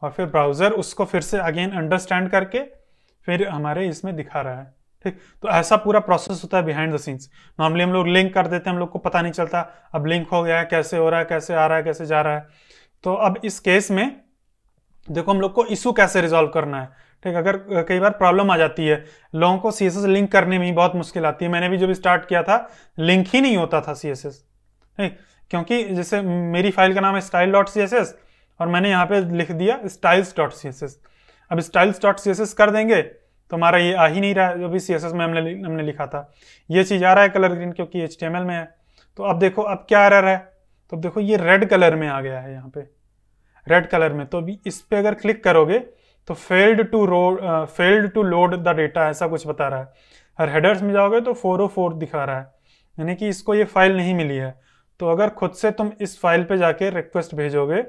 और फिर ब्राउज़र उसको फिर से अगेन अंडरस्टैंड करके फिर हमारे इसमें दिखा रहा है ठीक तो ऐसा पूरा प्रोसेस होता है बिहाइंड द सीन्स नॉर्मली हम लोग लिंक कर देते हैं हम लोग को पता नहीं चलता अब लिंक हो गया कैसे हो रहा है कैसे आ रहा है कैसे जा रहा है तो अब इस केस में देखो हम लोग को इशू कैसे रिजॉल्व करना है ठीक अगर कई बार प्रॉब्लम आ जाती है लोगों को सी लिंक करने में ही बहुत मुश्किल आती है मैंने भी जब स्टार्ट किया था लिंक ही नहीं होता था सी ठीक क्योंकि जैसे मेरी फाइल का नाम है style dot C S S और मैंने यहाँ पे लिख दिया स्टाइल्स डॉट सी अब स्टाइल्स डॉट सी कर देंगे तो हमारा ये आ ही नहीं रहा है जो भी सी में हमने हमने लिखा था ये चीज़ आ रहा है कलर ग्रीन क्योंकि एच टी एम एल में है तो अब देखो अब क्या आ रहा है तो अब देखो ये रेड कलर में आ गया है यहाँ पे रेड कलर में तो अभी इस पर अगर क्लिक करोगे तो failed to road failed to load the data ऐसा कुछ बता रहा है और हेडर्स में जाओगे तो फोर फोर oh दिखा रहा है यानी कि इसको ये फाइल नहीं मिली है तो अगर खुद से तुम इस फाइल पे जाके रिक्वेस्ट भेजोगे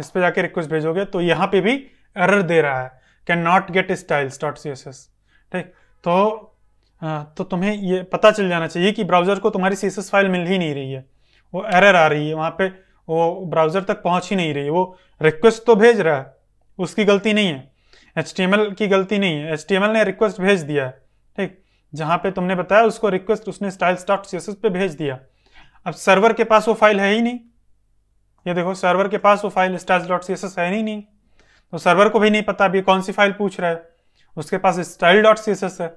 इस पर जाके रिक्वेस्ट भेजोगे तो यहाँ पे भी एरर दे रहा है can not get styles dot C S S ठीक तो तो तुम्हें ये पता चल जाना चाहिए कि ब्राउज़र को तुम्हारी सी एस एस फाइल मिल ही नहीं रही है वो एरर आ रही है वहाँ पे वो ब्राउज़र तक पहुँच ही नहीं रही है वो रिक्वेस्ट तो भेज रहा है उसकी गलती नहीं है एच की गलती नहीं है एच ने रिक्वेस्ट भेज दिया है ठीक जहाँ पे तुमने बताया उसको रिक्वेस्ट उसने स्टाइल्स डॉट सी पे भेज दिया अब सर्वर के पास वो फाइल है ही नहीं ये देखो सर्वर के पास वो file style dot C S S है ही नहीं तो सर्वर को भी नहीं पता अभी कौन सी फाइल पूछ रहा है उसके पास style dot C S S है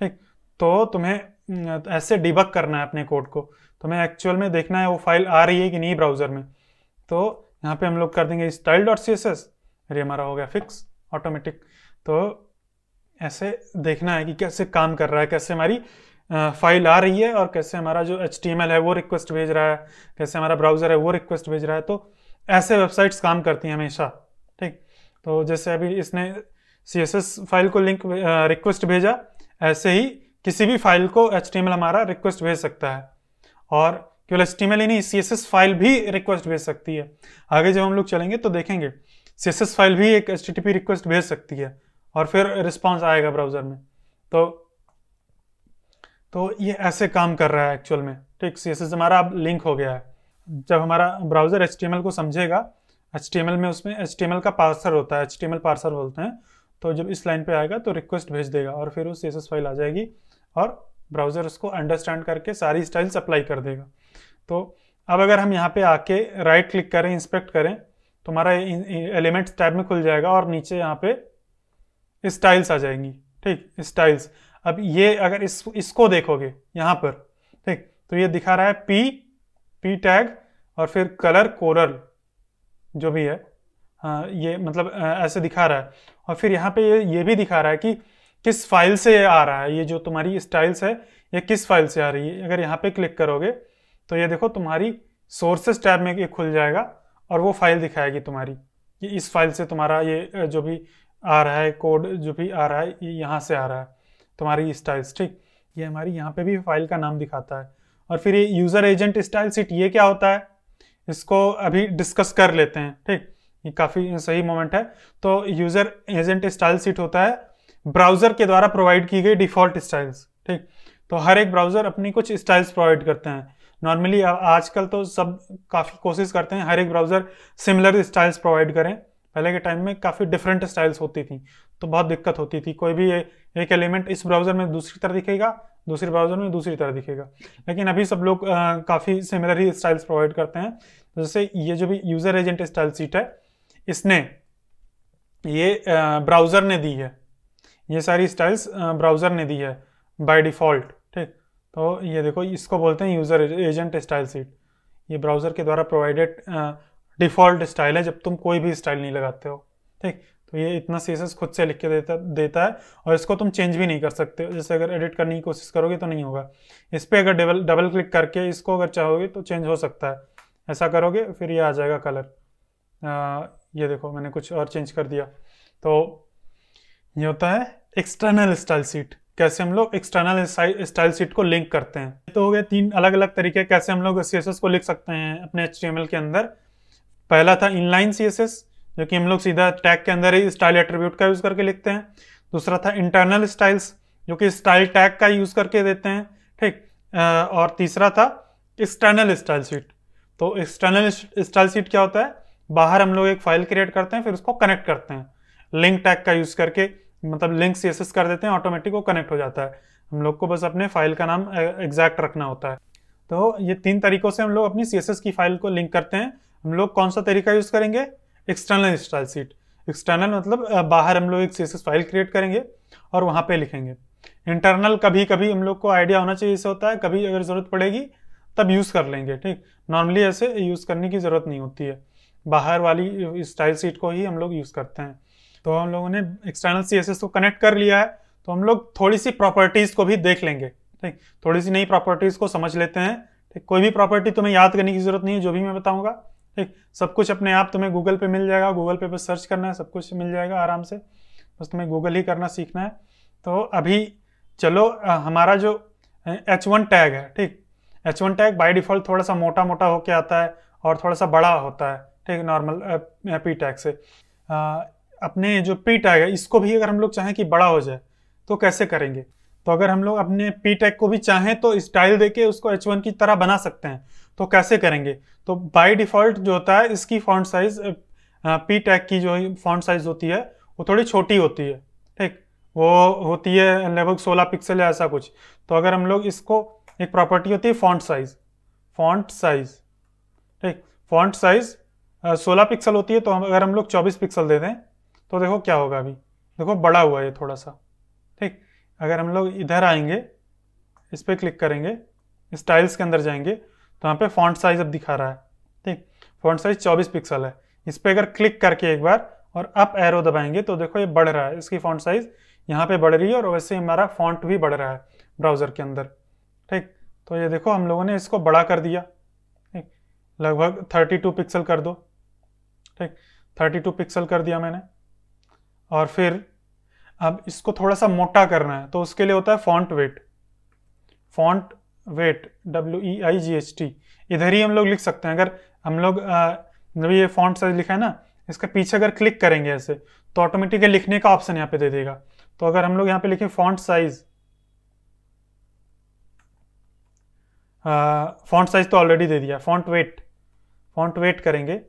ठीक तो तुम्हें ऐसे डिबक करना है अपने कोड को तुम्हें एक्चुअल में देखना है वो फाइल आ रही है कि नहीं ब्राउजर में तो यहाँ पे हम लोग कर देंगे style dot C S S ये हमारा हो गया फिक्स ऑटोमेटिक तो ऐसे देखना है कि कैसे काम कर रहा है कैसे हमारी फाइल आ रही है और कैसे हमारा जो एच है वो रिक्वेस्ट भेज रहा है कैसे हमारा ब्राउज़र है वो रिक्वेस्ट भेज रहा है तो ऐसे वेबसाइट्स काम करती हैं हमेशा ठीक तो जैसे अभी इसने सी फाइल को लिंक रिक्वेस्ट भेजा ऐसे ही किसी भी फाइल को एच हमारा रिक्वेस्ट भेज सकता है और केवल एच ही नहीं सी फाइल भी रिक्वेस्ट भेज सकती है आगे जब हम लोग चलेंगे तो देखेंगे सी फाइल भी एक एच रिक्वेस्ट भेज सकती है और फिर रिस्पॉन्स आएगा ब्राउज़र में तो तो ये ऐसे काम कर रहा है एक्चुअल में ठीक सी एस हमारा अब लिंक हो गया है जब हमारा ब्राउज़र एच को समझेगा एच में उसमें एच का पार्सर होता है एच पार्सर बोलते हैं तो जब इस लाइन पे आएगा तो रिक्वेस्ट भेज देगा और फिर वो सी फाइल आ जाएगी और ब्राउज़र उसको अंडरस्टैंड करके सारी स्टाइल्स अप्लाई कर देगा तो अब अगर हम यहाँ पे आके राइट क्लिक करें इंस्पेक्ट करें तो हमारा एलिमेंट्स टैब में खुल जाएगा और नीचे यहाँ पे स्टाइल्स आ जाएंगी ठीक स्टाइल्स अब ये अगर इस इसको देखोगे यहाँ पर ठीक तो ये दिखा रहा है पी पी टैग और फिर कलर कोरल जो भी है हाँ ये मतलब ऐसे दिखा रहा है और फिर यहाँ पे ये ये भी दिखा रहा है कि किस फाइल से ये आ रहा है ये जो तुम्हारी स्टाइल्स है ये किस फाइल से आ रही है अगर यहाँ पे क्लिक करोगे तो ये देखो तुम्हारी सोर्सेस टैब में ये खुल जाएगा और वो फाइल दिखाएगी तुम्हारी कि इस फाइल से तुम्हारा ये जो भी आ रहा है कोड जो भी आ रहा है ये यहाँ से आ रहा है तुम्हारी स्टाइल्स ठीक ये हमारी यहाँ पे भी फाइल का नाम दिखाता है और फिर ये यूजर एजेंट स्टाइल सीट ये क्या होता है इसको अभी डिस्कस कर लेते हैं ठीक ये काफ़ी सही मोमेंट है तो यूजर एजेंट स्टाइल सीट होता है ब्राउजर के द्वारा प्रोवाइड की गई डिफॉल्ट स्टाइल्स ठीक तो हर एक ब्राउजर अपनी कुछ स्टाइल्स प्रोवाइड करते हैं नॉर्मली आजकल तो सब काफ़ी कोशिश करते हैं हर एक ब्राउजर सिमिलर स्टाइल्स प्रोवाइड करें पहले के टाइम में काफ़ी डिफरेंट स्टाइल्स होती थी तो बहुत दिक्कत होती थी कोई भी एक एलिमेंट इस ब्राउजर में दूसरी तरह दिखेगा दूसरे ब्राउजर में दूसरी तरह दिखेगा लेकिन अभी सब लोग काफ़ी सिमिलर ही स्टाइल्स प्रोवाइड करते हैं तो जैसे ये जो भी यूजर एजेंट स्टाइल सीट है इसने ये ब्राउजर ने दी है ये सारी स्टाइल्स ब्राउजर ने दी है बाय डिफॉल्ट ठीक तो ये देखो इसको बोलते हैं यूजर एजेंट स्टाइल सीट ये ब्राउजर के द्वारा प्रोवाइडेड डिफॉल्ट स्टाइल है जब तुम कोई भी स्टाइल नहीं लगाते हो ठीक तो ये इतना सी खुद से लिख के देता देता है और इसको तुम चेंज भी नहीं कर सकते जैसे अगर एडिट करने की कोशिश करोगे तो नहीं होगा इस पर अगर डबल डबल क्लिक करके इसको अगर चाहोगे तो चेंज हो सकता है ऐसा करोगे फिर ये आ जाएगा कलर आ, ये देखो मैंने कुछ और चेंज कर दिया तो ये होता है एक्सटर्नल स्टाइल सीट कैसे हम लोग एक्सटर्नल स्टाइल सीट को लिंक करते हैं तो हो गया तीन अलग अलग तरीके कैसे हम लोग सी को लिख सकते हैं अपने एच के अंदर पहला था इनलाइन सी जो कि हम लोग सीधा टैग के अंदर ही स्टाइल एट्रीब्यूट का यूज करके लिखते हैं दूसरा था इंटरनल स्टाइल्स जो कि स्टाइल टैग का यूज करके देते हैं ठीक और तीसरा था एक्सटर्नल स्टाइल सीट तो एक्सटर्नल स्टाइल सीट क्या होता है बाहर हम लोग एक फाइल क्रिएट करते हैं फिर उसको कनेक्ट करते हैं लिंक टैग का यूज करके मतलब लिंक सी कर देते हैं ऑटोमेटिक वो कनेक्ट हो जाता है हम लोग को बस अपने फाइल का नाम एग्जैक्ट रखना होता है तो ये तीन तरीकों से हम लोग अपनी सी की फाइल को लिंक करते हैं हम लोग कौन सा तरीका यूज करेंगे एक्सटर्नल इंस्टॉल सीट एक्सटर्नल मतलब बाहर हम लोग एक सी फाइल क्रिएट करेंगे और वहाँ पे लिखेंगे इंटरनल कभी कभी हम लोग को आइडिया होना चाहिए इसे होता है कभी अगर ज़रूरत पड़ेगी तब यूज़ कर लेंगे ठीक नॉर्मली ऐसे यूज़ करने की ज़रूरत नहीं होती है बाहर वाली स्टाइल सीट को ही हम लोग यूज़ करते हैं तो हम लोगों ने एक्सटर्नल सी को कनेक्ट कर लिया है तो हम लोग थोड़ी सी प्रॉपर्टीज़ को भी देख लेंगे ठीक थोड़ी सी नई प्रॉपर्टीज़ को समझ लेते हैं ठीक कोई भी प्रॉपर्टी तुम्हें याद करने की ज़रूरत नहीं है जो भी मैं बताऊँगा ठीक सब कुछ अपने आप तुम्हें गूगल पे मिल जाएगा गूगल पे पर सर्च करना है सब कुछ मिल जाएगा आराम से बस तुम्हें गूगल ही करना सीखना है तो अभी चलो हमारा जो एच वन टैग है ठीक H one tag by default थोड़ा सा मोटा मोटा होके आता है और थोड़ा सा बड़ा होता है ठीक नॉर्मल पी टैग से आ, अपने जो पी टैग है इसको भी अगर हम लोग चाहें कि बड़ा हो जाए तो कैसे करेंगे तो अगर हम लोग अपने पी टैग को भी चाहें तो स्टाइल देके उसको एच वन की तरह बना सकते हैं तो कैसे करेंगे तो बाय डिफ़ॉल्ट जो होता है इसकी फॉन्ट साइज पी टैग की जो फॉन्ट साइज होती है वो थोड़ी छोटी होती है ठीक वो होती है लगभग 16 पिक्सल या ऐसा कुछ तो अगर हम लोग इसको एक प्रॉपर्टी होती है फॉन्ट साइज फॉन्ट साइज ठीक फॉन्ट साइज 16 पिक्सल होती है तो हम अगर हम लोग 24 पिक्सल दे दें तो देखो क्या होगा अभी देखो बड़ा हुआ है थोड़ा सा ठीक अगर हम लोग इधर आएंगे इस पर क्लिक करेंगे स्टाइल्स के अंदर जाएंगे तो यहाँ पे फॉन्ट साइज अब दिखा रहा है ठीक फॉन्ट साइज 24 पिक्सल है इस पर अगर क्लिक करके एक बार और अप एरो दबाएंगे तो देखो ये बढ़ रहा है इसकी फॉन्ट साइज यहाँ पे बढ़ रही है और वैसे हमारा फॉन्ट भी बढ़ रहा है ब्राउज़र के अंदर ठीक तो ये देखो हम लोगों ने इसको बड़ा कर दिया ठीक लगभग थर्टी पिक्सल कर दो ठीक थर्टी पिक्सल कर दिया मैंने और फिर अब इसको थोड़ा सा मोटा करना है तो उसके लिए होता है font weight font weight W E I G H T इधर ही हम लोग लिख सकते हैं अगर हम लोग जब ये फॉन्ट साइज लिखा है ना इसके पीछे अगर क्लिक करेंगे ऐसे तो ऑटोमेटिकली लिखने का ऑप्शन यहाँ पे दे देगा तो अगर हम लोग यहाँ पे लिखें फॉन्ट साइज फॉन्ट साइज तो ऑलरेडी दे दिया फॉन्ट वेट फॉन्ट वेट करेंगे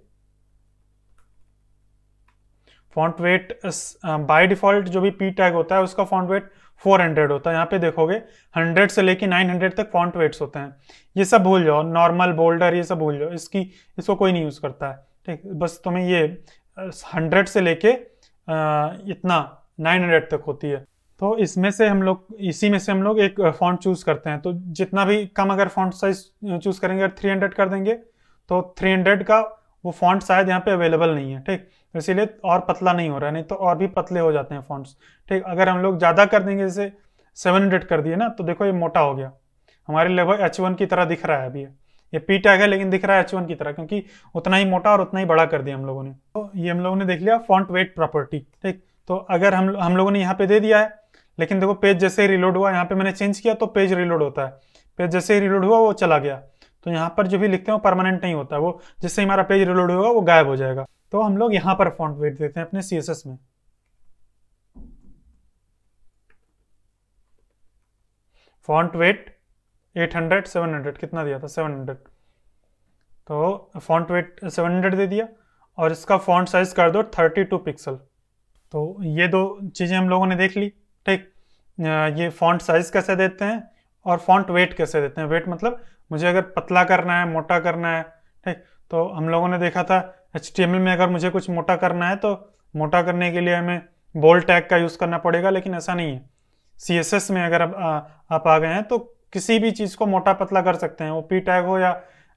फॉन्ट वेट बाय डिफॉल्ट जो भी पी टैग होता है उसका फॉन्ट वेट 400 होता है यहाँ पे देखोगे 100 से लेके 900 तक फॉन्ट वेट्स होते हैं ये सब भूल जाओ नॉर्मल बोल्डर ये सब भूल जाओ इसकी इसको कोई नहीं यूज़ करता है ठीक बस तुम्हें ये 100 uh, से लेके uh, इतना 900 तक होती है तो इसमें से हम लोग इसी में से हम लोग एक फॉन्ट uh, चूज़ करते हैं तो जितना भी कम अगर फॉन्ट साइज चूज़ करेंगे अगर थ्री कर देंगे तो 300 का वो फॉन्ट शायद यहाँ पे अवेलेबल नहीं है ठीक इसीलिए और पतला नहीं हो रहा है नहीं तो और भी पतले हो जाते हैं फॉन्ट्स ठीक अगर हम लोग ज़्यादा कर देंगे जैसे सेवन हंड्रेड कर दिए ना तो देखो ये मोटा हो गया हमारे लेवल एच वन की तरह दिख रहा है अभी ये पी टैग है लेकिन दिख रहा है एच वन की तरह क्योंकि उतना ही मोटा और उतना ही बड़ा कर दिया हम लोगों ने तो ये हम लोगों ने देख लिया फॉन्ट वेट प्रॉपर्टी ठीक तो अगर हम हम लोगों ने यहाँ पे दे दिया है लेकिन देखो पेज जैसे ही रिलोड हुआ यहाँ पे मैंने चेंज किया तो पेज रिलोड होता है पेज जैसे ही रिलोड हुआ वो चला गया तो यहाँ पर जो भी लिखते हैं वो परमानेंट नहीं होता वो जिससे हमारा पेज रिलोड होगा वो गायब हो जाएगा तो हम लोग यहाँ पर फॉन्ट वेट देते हैं अपने सी में फॉन्ट वेट 800 700 कितना दिया था 700 तो फॉन्ट वेट 700 दे दिया और इसका फॉन्ट साइज कर दो 32 पिक्सल तो ये दो चीज़ें हम लोगों ने देख ली ठीक ये फॉन्ट साइज कैसे देते हैं और फॉन्ट वेट कैसे देते हैं वेट मतलब मुझे अगर पतला करना है मोटा करना है ठीक तो हम लोगों ने देखा था एच में अगर मुझे कुछ मोटा करना है तो मोटा करने के लिए हमें बोल टैग का यूज़ करना पड़ेगा लेकिन ऐसा नहीं है सी में अगर आप, आ, आप आ गए हैं तो किसी भी चीज़ को मोटा पतला कर सकते हैं वो पी टैग हो या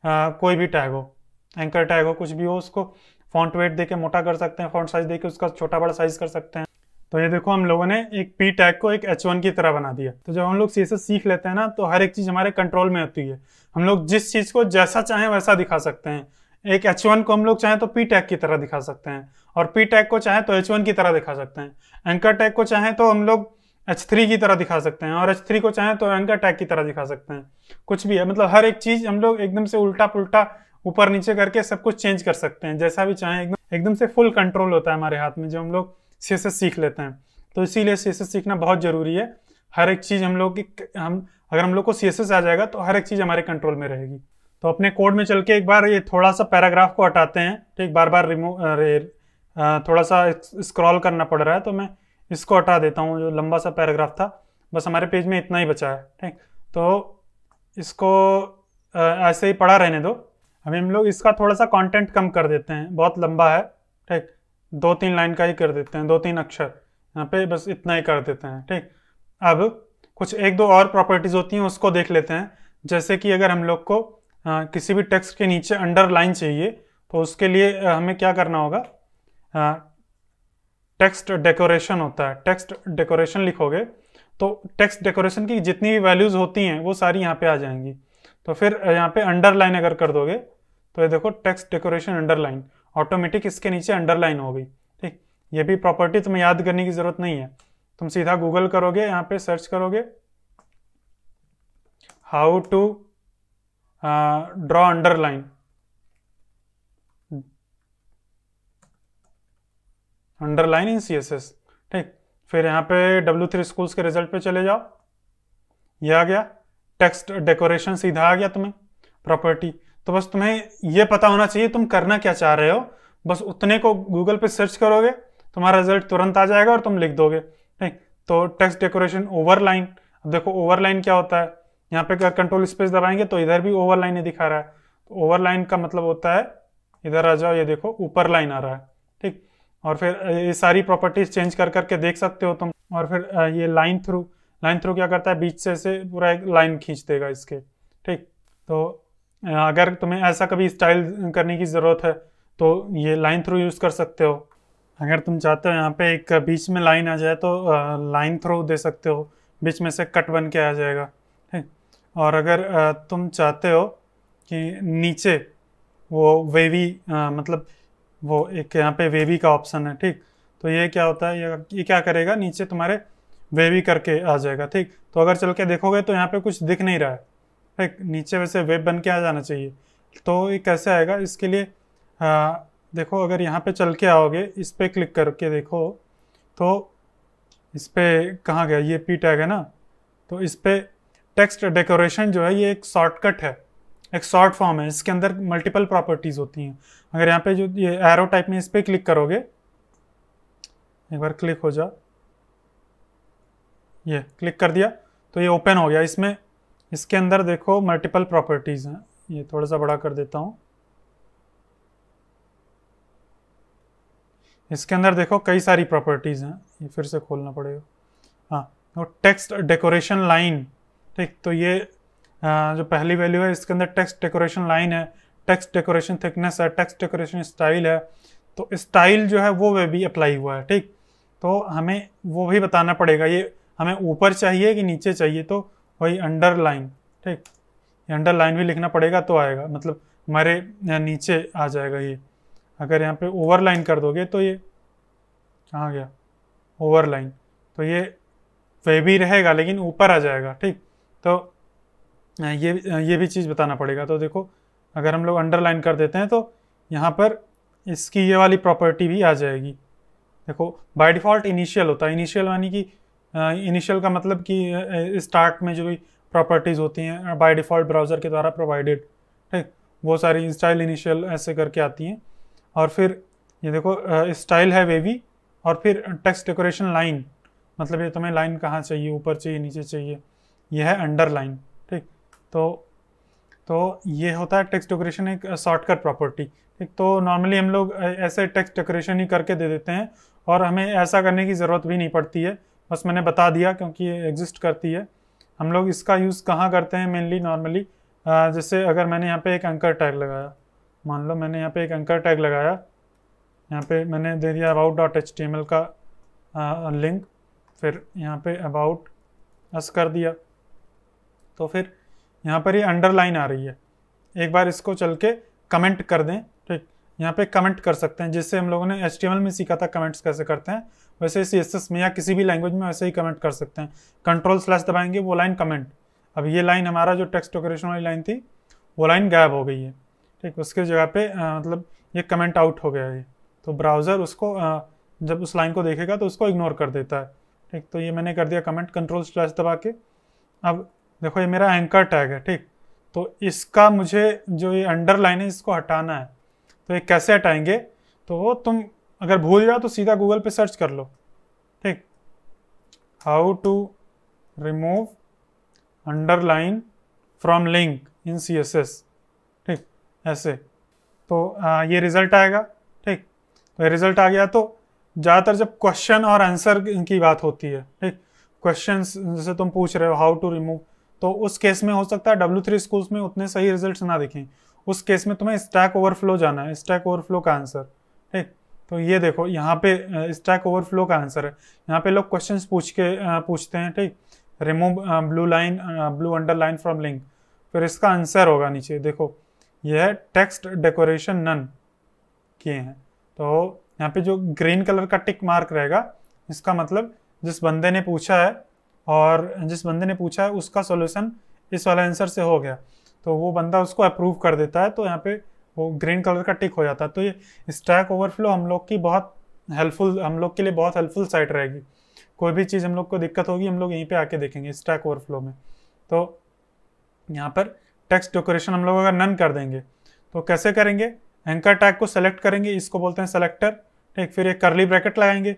आ, कोई भी टैग हो एंकर टैग हो कुछ भी हो उसको फॉन्ट वेट दे के मोटा कर सकते हैं फॉन्ट साइज दे के उसका छोटा बड़ा साइज कर सकते हैं तो ये देखो हम लोगों ने एक पी टैग को एक एच वन की तरह बना दिया तो जब हम लोग सी सीख लेते हैं ना तो हर एक चीज़ हमारे कंट्रोल में होती है हम लोग जिस चीज़ को जैसा चाहें वैसा दिखा सकते हैं एक एच वन को हम लोग चाहें तो पी टैग की तरह दिखा सकते हैं और पी टैग को चाहें तो एच वन की तरह दिखा सकते हैं एंकर टैग को चाहें तो हम लोग एच थ्री की तरह दिखा सकते हैं और एच थ्री को चाहें तो एंकर टैग की तरह दिखा सकते हैं कुछ भी है मतलब हर एक चीज़ हम लोग एकदम से उल्टा पुल्टा ऊपर नीचे करके सब कुछ चेंज कर सकते हैं जैसा भी चाहें एकदम एकदम से फुल कंट्रोल होता है हमारे हाथ में जो हम लोग सी सीख लेते हैं तो इसीलिए सी सीखना बहुत ज़रूरी है हर एक चीज़ हम लोग की हम अगर हम लोग को सी आ जाएगा तो हर एक चीज़ हमारे कंट्रोल में रहेगी तो अपने कोड में चल के एक बार ये थोड़ा सा पैराग्राफ को हटाते हैं ठीक तो बार बार रिमूव थोड़ा सा स्क्रॉल करना पड़ रहा है तो मैं इसको हटा देता हूँ जो लंबा सा पैराग्राफ था बस हमारे पेज में इतना ही बचा है ठीक तो इसको ऐसे ही पढ़ा रहने दो अभी हम लोग इसका थोड़ा सा कंटेंट कम कर देते हैं बहुत लंबा है ठीक दो तीन लाइन का ही कर देते हैं दो तीन अक्षर यहाँ पे बस इतना ही कर देते हैं ठीक अब कुछ एक दो और प्रॉपर्टीज होती हैं उसको देख लेते हैं जैसे कि अगर हम लोग को आ, किसी भी टेक्स्ट के नीचे अंडरलाइन चाहिए तो उसके लिए हमें क्या करना होगा आ, टेक्स्ट डेकोरेशन होता है टेक्स्ट डेकोरेशन लिखोगे तो टेक्स्ट डेकोरेशन की जितनी भी वैल्यूज़ होती हैं वो सारी यहाँ पे आ जाएंगी तो फिर यहाँ पे अंडरलाइन अगर कर दोगे तो ये देखो टेक्स्ट डेकोरेशन अंडरलाइन ऑटोमेटिक इसके नीचे अंडरलाइन हो गई ठीक ये भी प्रॉपर्टी तुम्हें याद करने की जरूरत नहीं है तुम सीधा गूगल करोगे यहाँ पे सर्च करोगे how to draw underline underline in C S S ठीक फिर यहाँ पे डब्ल्यू थ्री स्कूल्स के रिजल्ट पे चले जाओ ये आ गया टेक्स्ट डेकोरेशन सीधा आ गया तुम्हें प्रॉपर्टी तो बस तुम्हें ये पता होना चाहिए तुम करना क्या चाह रहे हो बस उतने को गूगल पे सर्च करोगे तुम्हारा रिजल्ट तुरंत आ जाएगा और तुम लिख दोगे नहीं तो टेक्स्ट डेकोरेशन ओवरलाइन अब देखो ओवरलाइन क्या होता है यहाँ पे अगर कंट्रोल स्पेस दबाएंगे तो इधर भी ओवर लाइन दिखा रहा है तो ओवरलाइन का मतलब होता है इधर आ जाओ ये देखो ऊपर लाइन आ रहा है ठीक और फिर ये सारी प्रॉपर्टीज चेंज कर करके देख सकते हो तुम और फिर ये लाइन थ्रू लाइन थ्रू क्या करता है बीच से से पूरा एक लाइन खींच देगा इसके ठीक तो अगर तुम्हें ऐसा कभी स्टाइल करने की ज़रूरत है तो ये लाइन थ्रू यूज़ कर सकते हो अगर तुम चाहते हो यहाँ पे एक बीच में लाइन आ जाए तो लाइन थ्रू दे सकते हो बीच में से कट बन के आ जाएगा ठीक और अगर तुम चाहते हो कि नीचे वो वेवी मतलब वो एक यहाँ पे वेवी का ऑप्शन है ठीक तो ये क्या होता है ये, ये क्या करेगा नीचे तुम्हारे वेवी करके आ जाएगा ठीक तो अगर चल के देखोगे तो यहाँ पे कुछ दिख नहीं रहा है एक नीचे वैसे वेब बन के आ जाना चाहिए तो ये कैसे आएगा इसके लिए आ, देखो अगर यहाँ पे चल के आओगे इस पर क्लिक करके देखो तो इस पर कहाँ गया ये पी टैग है ना तो इस पर टेक्स्ट डेकोरेशन जो है ये एक शॉर्टकट है एक शॉर्ट फॉर्म है इसके अंदर मल्टीपल प्रॉपर्टीज़ होती हैं अगर यहाँ पे जो ये एरो टाइप में इस पर क्लिक करोगे एक बार क्लिक हो जा ये क्लिक कर दिया तो ये ओपन हो गया इसमें इसके अंदर देखो मल्टीपल प्रॉपर्टीज़ हैं ये थोड़ा सा बड़ा कर देता हूँ इसके अंदर देखो कई सारी प्रॉपर्टीज़ हैं ये फिर से खोलना पड़ेगा हाँ तो टेक्स्ट डेकोरेशन लाइन ठीक तो ये जो पहली वैल्यू है इसके अंदर टेक्स्ट डेकोरेशन लाइन है टेक्स्ट डेकोरेशन थिकनेस है टेक्स्ट डेकोरेशन स्टाइल है तो स्टाइल जो है वो वे भी अप्लाई हुआ है ठीक तो हमें वो भी बताना पड़ेगा ये हमें ऊपर चाहिए कि नीचे चाहिए तो वही अंडरलाइन ठीक अंडरलाइन भी लिखना पड़ेगा तो आएगा मतलब हमारे नीचे आ जाएगा ये अगर यहाँ पे ओवरलाइन कर दोगे तो ये कहाँ गया ओवरलाइन तो ये वे भी रहेगा लेकिन ऊपर आ जाएगा ठीक तो ये ये भी चीज़ बताना पड़ेगा तो देखो अगर हम लोग अंडरलाइन कर देते हैं तो यहाँ पर इसकी ये वाली प्रॉपर्टी भी आ जाएगी देखो बाय डिफ़ॉल्ट इनिशियल होता है इनिशियल यानी कि इनिशियल का मतलब कि स्टार्ट में जो भी प्रॉपर्टीज़ होती हैं बाय डिफ़ॉल्ट ब्राउज़र के द्वारा प्रोवाइडेड ठीक वो सारी स्टाइल इनिशियल ऐसे करके आती हैं और फिर ये देखो स्टाइल है वेवी और फिर टेक्स्ट डेकोरेशन लाइन मतलब ये तुम्हें लाइन कहाँ चाहिए ऊपर चाहिए नीचे चाहिए ये है अंडर लाइन ठीक तो तो ये होता है टेक्स्ट डेकोरेशन एक शॉर्टकट प्रॉपर्टी ठीक तो नॉर्मली हम लोग ऐसे टेक्स्ट डेकोरेशन ही करके दे देते हैं और हमें ऐसा करने की ज़रूरत भी नहीं पड़ती है बस मैंने बता दिया क्योंकि ये एग्जिस्ट करती है हम लोग इसका यूज़ कहाँ करते हैं मेनली नॉर्मली जैसे अगर मैंने यहाँ पे एक एंकर टैग लगाया मान लो मैंने यहाँ पे एक एंकर टैग लगाया यहाँ पे मैंने दे दिया about dot H T M L का आ, लिंक फिर यहाँ पे अबाउट अस कर दिया तो फिर यहाँ पर ये अंडरलाइन आ रही है एक बार इसको चल के कमेंट कर दें ठीक यहाँ पे कमेंट कर सकते हैं जिससे हम लोगों ने एच में सीखा था कमेंट्स कैसे करते हैं वैसे सी एस में या किसी भी लैंग्वेज में वैसे ही कमेंट कर सकते हैं कंट्रोल स्लैश दबाएंगे वो लाइन कमेंट अब ये लाइन हमारा जो टेक्स्ट डेकोरेशन वाली लाइन थी वो लाइन गायब हो गई है ठीक उसके जगह पे आ, मतलब ये कमेंट आउट हो गया है तो ब्राउज़र उसको आ, जब उस लाइन को देखेगा तो उसको इग्नोर कर देता है ठीक तो ये मैंने कर दिया कमेंट कंट्रोल स्लैश दबा के अब देखो ये मेरा एंकर टैग है ठीक तो इसका मुझे जो ये अंडर है इसको हटाना है तो ये कैसे हटाएंगे तो तुम अगर भूल जाओ तो सीधा गूगल पे सर्च कर लो ठीक how to remove underline from link in C S S ठीक ऐसे तो आ, ये रिजल्ट आएगा ठीक तो ये रिजल्ट आ गया तो ज़्यादातर जब क्वेश्चन और आंसर की बात होती है ठीक क्वेश्चन जैसे तुम पूछ रहे हो हाउ टू रिमूव तो उस केस में हो सकता है डब्ल्यू थ्री स्कूल्स में उतने सही रिजल्ट ना दिखें उस केस में तुम्हें स्टैक ओवरफ्लो जाना है स्टैक ओवरफ्लो का आंसर ठीक तो ये देखो यहाँ पे स्टैक ओवरफ्लो का आंसर है यहाँ पे लोग क्वेश्चंस पूछ के पूछते हैं ठीक remove blue line blue underline from link फिर इसका आंसर होगा नीचे देखो यह है टेक्स्ट डेकोरेशन नन किए हैं तो यहाँ पे जो ग्रीन कलर का टिक मार्क रहेगा इसका मतलब जिस बंदे ने पूछा है और जिस बंदे ने पूछा है उसका सोल्यूशन इस वाला आंसर से हो गया तो वो बंदा उसको अप्रूव कर देता है तो यहाँ पे वो ग्रीन कलर का टिक हो जाता है तो ये स्टैक ओवरफ्लो हम लोग की बहुत हेल्पफुल हम लोग के लिए बहुत हेल्पफुल साइट रहेगी कोई भी चीज़ हम लोग को दिक्कत होगी हम लोग यहीं पे आके देखेंगे स्टैक ओवरफ्लो में तो यहाँ पर टेक्स्ट डेकोरेशन हम लोग अगर नन कर देंगे तो कैसे करेंगे एंकर टैग को सेलेक्ट करेंगे इसको बोलते हैं सेलेक्टर ठीक फिर एक करली ब्रैकेट लगाएंगे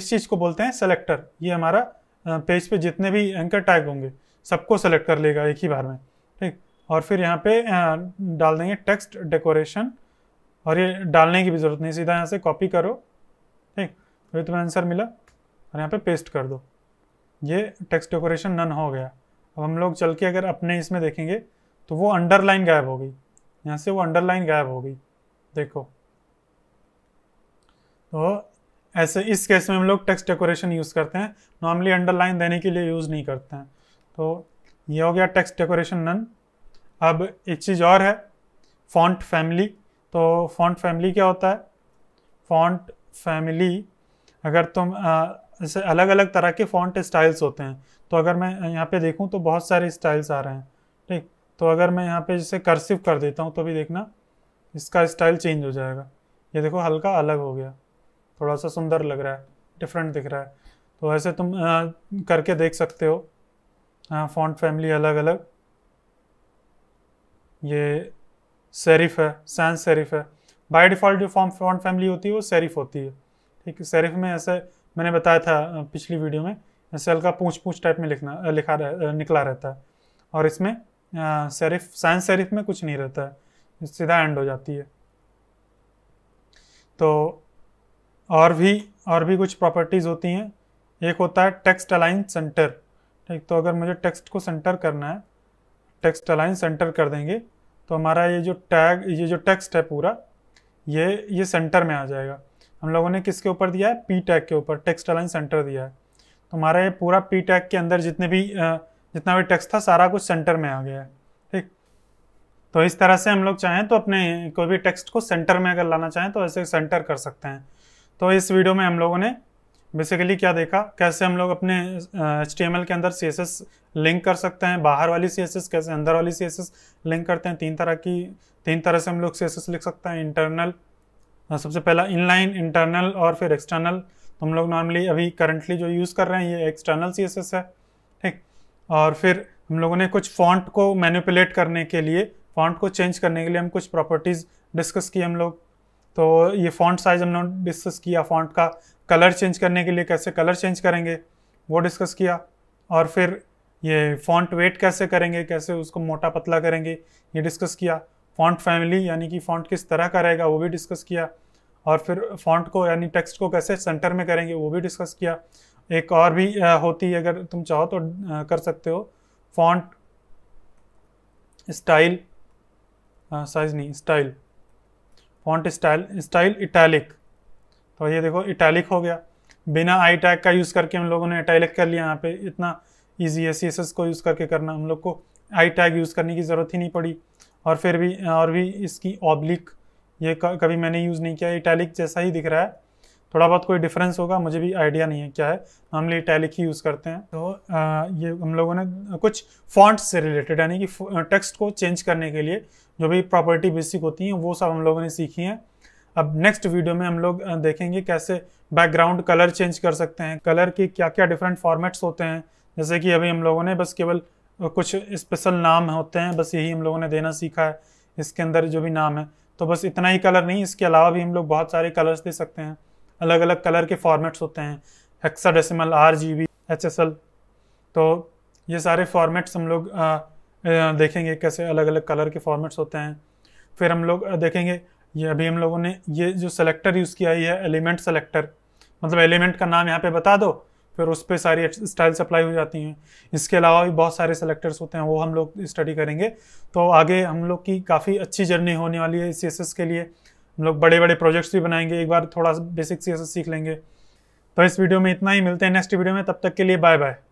इस चीज़ को बोलते हैं सेलेक्टर ये हमारा पेज पे जितने भी एंकर टैग होंगे सबको सेलेक्ट कर लेगा एक ही बार में और फिर यहाँ पे डाल देंगे टेक्स्ट डेकोरेशन और ये डालने की भी ज़रूरत नहीं सीधा यहाँ से कॉपी करो ठीक तो तुम्हें आंसर मिला और यहाँ पे पेस्ट कर दो ये टेक्स्ट डेकोरेशन नन हो गया अब हम लोग चल के अगर अपने इसमें देखेंगे तो वो अंडरलाइन गायब हो गई यहाँ से वो अंडरलाइन गायब हो गई देखो तो ऐसे इस केस में हम लोग टेक्स्ट डेकोरेशन यूज़ करते हैं नॉर्मली अंडरलाइन देने के लिए यूज़ नहीं करते हैं तो ये हो गया टेक्स्ट डेकोरेशन नन अब एक चीज़ और है फॉन्ट फैमिली तो फॉन्ट फैमिली क्या होता है फॉन्ट फैमिली अगर तुम ऐसे अलग अलग तरह के फॉन्ट स्टाइल्स होते हैं तो अगर मैं यहाँ पे देखूँ तो बहुत सारे स्टाइल्स आ रहे हैं ठीक तो अगर मैं यहाँ पे जैसे कर्सिव कर देता हूँ तो भी देखना इसका स्टाइल चेंज हो जाएगा ये देखो हल्का अलग हो गया थोड़ा सा सुंदर लग रहा है डिफरेंट दिख रहा है तो ऐसे तुम आ, करके देख सकते हो फॉन्ट फैमिली अलग अलग ये सेरिफ है सैन सेरिफ है बाय डिफ़ॉल्ट जो फॉर्म फ्रॉन्ट फैमिली होती है वो सेरिफ होती है ठीक है सेरिफ में ऐसे मैंने बताया था पिछली वीडियो में ऐसे हल्का पूछ पूछ टाइप में लिखना लिखा रह, निकला रहता है और इसमें आ, सेरिफ सैंस सेरिफ में कुछ नहीं रहता है सीधा एंड हो जाती है तो और भी और भी कुछ प्रॉपर्टीज़ होती हैं एक होता है टेक्स्ट अलाइन सेंटर ठीक तो अगर मुझे टेक्स्ट को सेंटर करना है टेक्स्ट अलाइन सेंटर कर देंगे तो हमारा ये जो टैग ये जो टेक्स्ट है पूरा ये ये सेंटर में आ जाएगा हम लोगों ने किसके ऊपर दिया है पी टैग के ऊपर टेक्स्ट अलाइन सेंटर दिया है तो हमारा ये पूरा पी टैग के अंदर जितने भी जितना भी टेक्स्ट था सारा कुछ सेंटर में आ गया है ठीक तो इस तरह से हम लोग चाहें तो अपने कोई भी टेक्स्ट को सेंटर में अगर लाना चाहें तो ऐसे सेंटर कर सकते हैं तो इस वीडियो में हम लोगों ने बेसिकली क्या देखा कैसे हम लोग अपने एच के अंदर सी लिंक कर सकते हैं बाहर वाली सी कैसे अंदर वाली सी लिंक करते हैं तीन तरह की तीन तरह से हम लोग सी लिख सकते हैं इंटरनल सबसे पहला इनलाइन इंटरनल और फिर एक्सटर्नल तो हम लोग नॉर्मली अभी करंटली जो यूज़ कर रहे हैं ये एक्सटर्नल सी है ठीक और फिर हम लोगों ने कुछ फॉन्ट को मैनिपुलेट करने के लिए फॉन्ट को चेंज करने के लिए हम कुछ प्रॉपर्टीज़ डिस्कस की हम लोग तो ये फॉन्ट साइज हमने डिस्कस किया फॉन्ट का कलर चेंज करने के लिए कैसे कलर चेंज करेंगे वो डिस्कस किया और फिर ये फॉन्ट वेट कैसे करेंगे कैसे उसको मोटा पतला करेंगे ये डिस्कस किया फॉन्ट फैमिली यानी कि फॉन्ट किस तरह का रहेगा वो भी डिस्कस किया और फिर फॉन्ट को यानी टेक्स्ट को कैसे सेंटर में करेंगे वो भी डिस्कस किया एक और भी होती है अगर तुम चाहो तो कर सकते हो फॉन्ट स्टाइल साइज नहीं style font style style italic तो ये देखो इटैलिक हो गया बिना आई टैग का यूज़ करके हम लोगों ने इटैलिक कर लिया यहाँ पे इतना ईजी है सी को यूज़ करके करना हम लोग को आई टैग यूज़ करने की ज़रूरत ही नहीं पड़ी और फिर भी और भी इसकी ऑब्लिक ये कभी मैंने यूज़ नहीं किया इटैलिक जैसा ही दिख रहा है थोड़ा बहुत कोई डिफरेंस होगा मुझे भी आइडिया नहीं है क्या है नॉर्मली इटैलिक ही यूज़ करते हैं तो आ, ये हम लोगों ने कुछ फॉन्ट्स से रिलेटेड यानी कि टेक्स्ट को चेंज करने के लिए जो भी प्रॉपर्टी बेसिक होती हैं वो सब हम लोगों ने सीखी हैं अब नेक्स्ट वीडियो में हम लोग देखेंगे कैसे बैकग्राउंड कलर चेंज कर सकते हैं कलर के क्या क्या डिफरेंट फॉर्मेट्स होते हैं जैसे कि अभी हम लोगों ने बस केवल कुछ स्पेशल नाम होते हैं बस यही हम लोगों ने देना सीखा है इसके अंदर जो भी नाम है तो बस इतना ही कलर नहीं इसके अलावा भी हम लोग बहुत सारे कलर्स दे सकते हैं अलग अलग कलर के फॉर्मेट्स होते हैं एच एस एल तो ये सारे फॉर्मेट्स हम लोग देखेंगे कैसे अलग अलग कलर के फॉर्मेट्स होते हैं फिर हम लोग देखेंगे ये अभी हम लोगों ने ये जो सेलेक्टर यूज़ किया है एलिमेंट सेलेक्टर मतलब एलिमेंट का नाम यहाँ पे बता दो फिर उस पर सारी स्टाइल्स अप्लाई हो जाती हैं इसके अलावा भी बहुत सारे सेलेक्टर्स होते हैं वो हम लोग स्टडी करेंगे तो आगे हम लोग की काफ़ी अच्छी जर्नी होने वाली है सी के लिए हम लोग बड़े बड़े प्रोजेक्ट्स भी बनाएंगे एक बार थोड़ा बेसिक सी सीख लेंगे तो इस वीडियो में इतना ही मिलते हैं नेक्स्ट वीडियो में तब तक के लिए बाय बाय